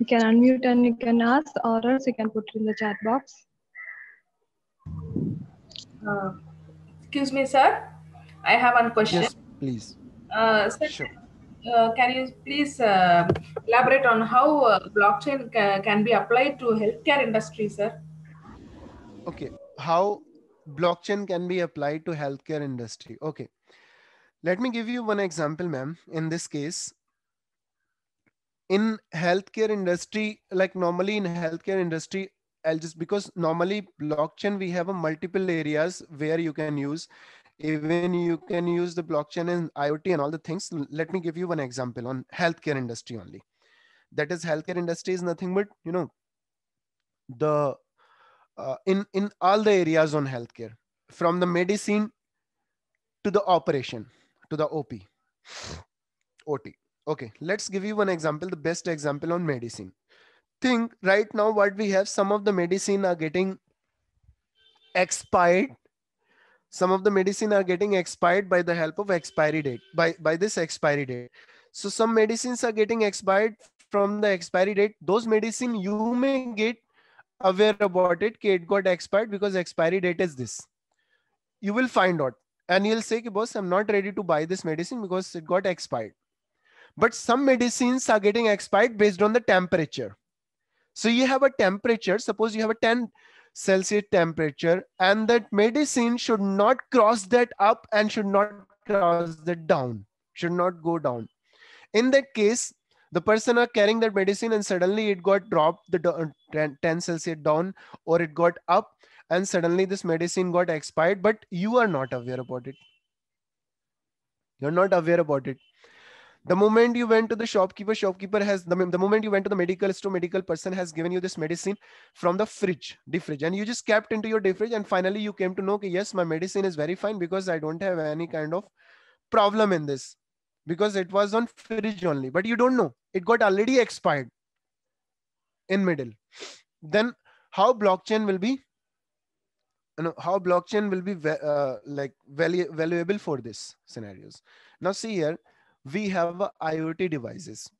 you can unmute and you can ask or else you can put it in the chat box. Uh, excuse me, sir. I have one question. Yes, please. Uh, sir, sure uh, can you please uh, elaborate on how uh, blockchain ca can be applied to healthcare industry, sir? Okay, how blockchain can be applied to healthcare industry. Okay, let me give you one example, ma'am. In this case, in healthcare industry, like normally in healthcare industry, I'll just because normally blockchain we have a multiple areas where you can use even you can use the blockchain and IoT and all the things. Let me give you one example on healthcare industry only. That is healthcare industry is nothing but, you know, the uh, in in all the areas on healthcare from the medicine to the operation to the op ot okay let's give you one example the best example on medicine think right now what we have some of the medicine are getting expired some of the medicine are getting expired by the help of expiry date by by this expiry date so some medicines are getting expired from the expiry date those medicine you may get aware about it it got expired because expiry date is this you will find out and you'll say boss i'm not ready to buy this medicine because it got expired but some medicines are getting expired based on the temperature so you have a temperature suppose you have a 10 Celsius temperature and that medicine should not cross that up and should not cross that down, should not go down. In that case, the person are carrying that medicine and suddenly it got dropped the 10 Celsius down or it got up and suddenly this medicine got expired, but you are not aware about it. You're not aware about it the moment you went to the shopkeeper shopkeeper has the, the moment you went to the medical store medical person has given you this medicine from the fridge the fridge and you just kept into your fridge and finally you came to know okay, yes my medicine is very fine because i don't have any kind of problem in this because it was on fridge only but you don't know it got already expired in middle then how blockchain will be you know, how blockchain will be uh, like valu- valuable for this scenarios now see here we have IoT devices.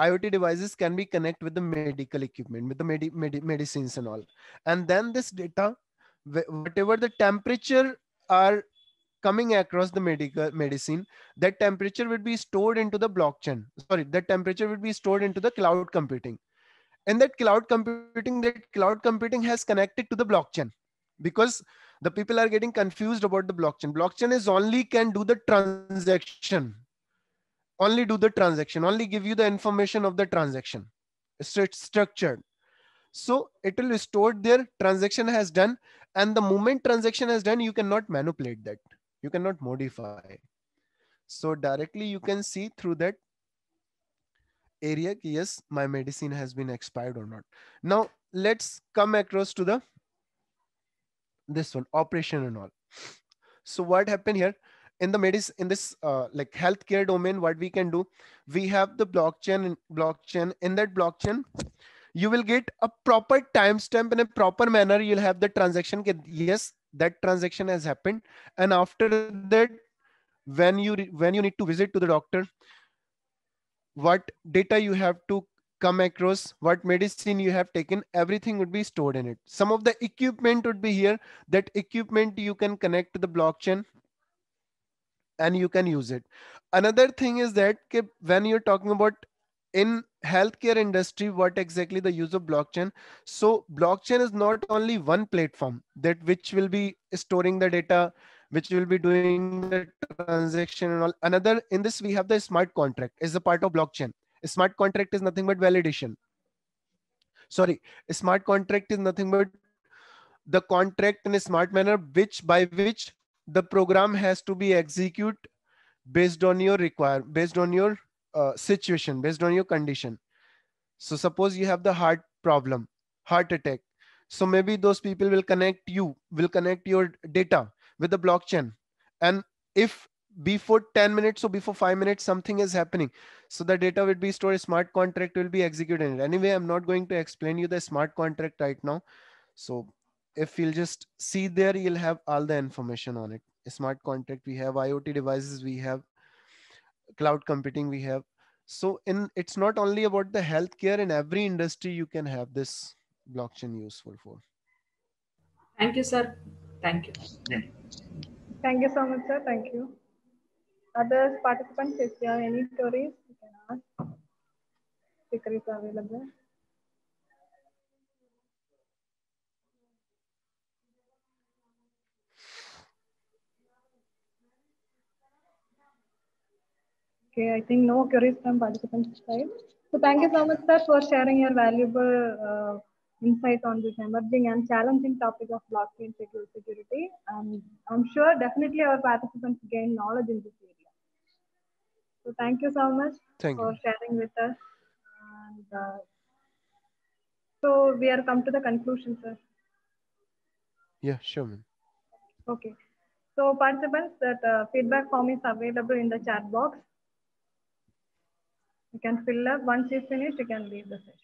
IoT devices can be connected with the medical equipment, with the medi medi medicines and all. And then this data, whatever the temperature are coming across the medical medicine, that temperature would be stored into the blockchain. Sorry, that temperature would be stored into the cloud computing. And that cloud computing, that cloud computing has connected to the blockchain because the people are getting confused about the blockchain. Blockchain is only can do the transaction only do the transaction, only give you the information of the transaction. It's structured. So it will store their transaction has done. And the moment transaction has done, you cannot manipulate that. You cannot modify. So directly you can see through that area, yes, my medicine has been expired or not. Now let's come across to the this one operation and all. So what happened here? in the medis in this uh, like healthcare domain what we can do we have the blockchain blockchain in that blockchain you will get a proper timestamp in a proper manner you'll have the transaction yes that transaction has happened and after that when you when you need to visit to the doctor what data you have to come across what medicine you have taken everything would be stored in it some of the equipment would be here that equipment you can connect to the blockchain and you can use it another thing is that when you're talking about in healthcare industry what exactly the use of blockchain so blockchain is not only one platform that which will be storing the data which will be doing the transaction and all another in this we have the smart contract is a part of blockchain a smart contract is nothing but validation sorry smart contract is nothing but the contract in a smart manner which by which the program has to be execute based on your require based on your uh, situation based on your condition so suppose you have the heart problem heart attack so maybe those people will connect you will connect your data with the blockchain and if before 10 minutes or before 5 minutes something is happening so the data will be stored smart contract will be executed anyway i'm not going to explain you the smart contract right now so if you'll just see there, you'll have all the information on it. A smart contract we have, IoT devices we have, cloud computing we have. So in it's not only about the healthcare, in every industry you can have this blockchain useful for. Thank you, sir. Thank you. Thank you so much, sir. Thank you. Other participants, if you have any stories, you can ask. Speaker is available. Okay, I think no queries from participants' side. So thank you so much, sir, for sharing your valuable uh, insight on this emerging and challenging topic of blockchain security. I'm sure definitely our participants gain knowledge in this area. So thank you so much thank for you. sharing with us. And, uh, so we are come to the conclusion, sir. Yeah, sure, ma'am. Okay. So participants, that uh, feedback form is available in the chat box. You can fill up. Once you finish, you can leave the session.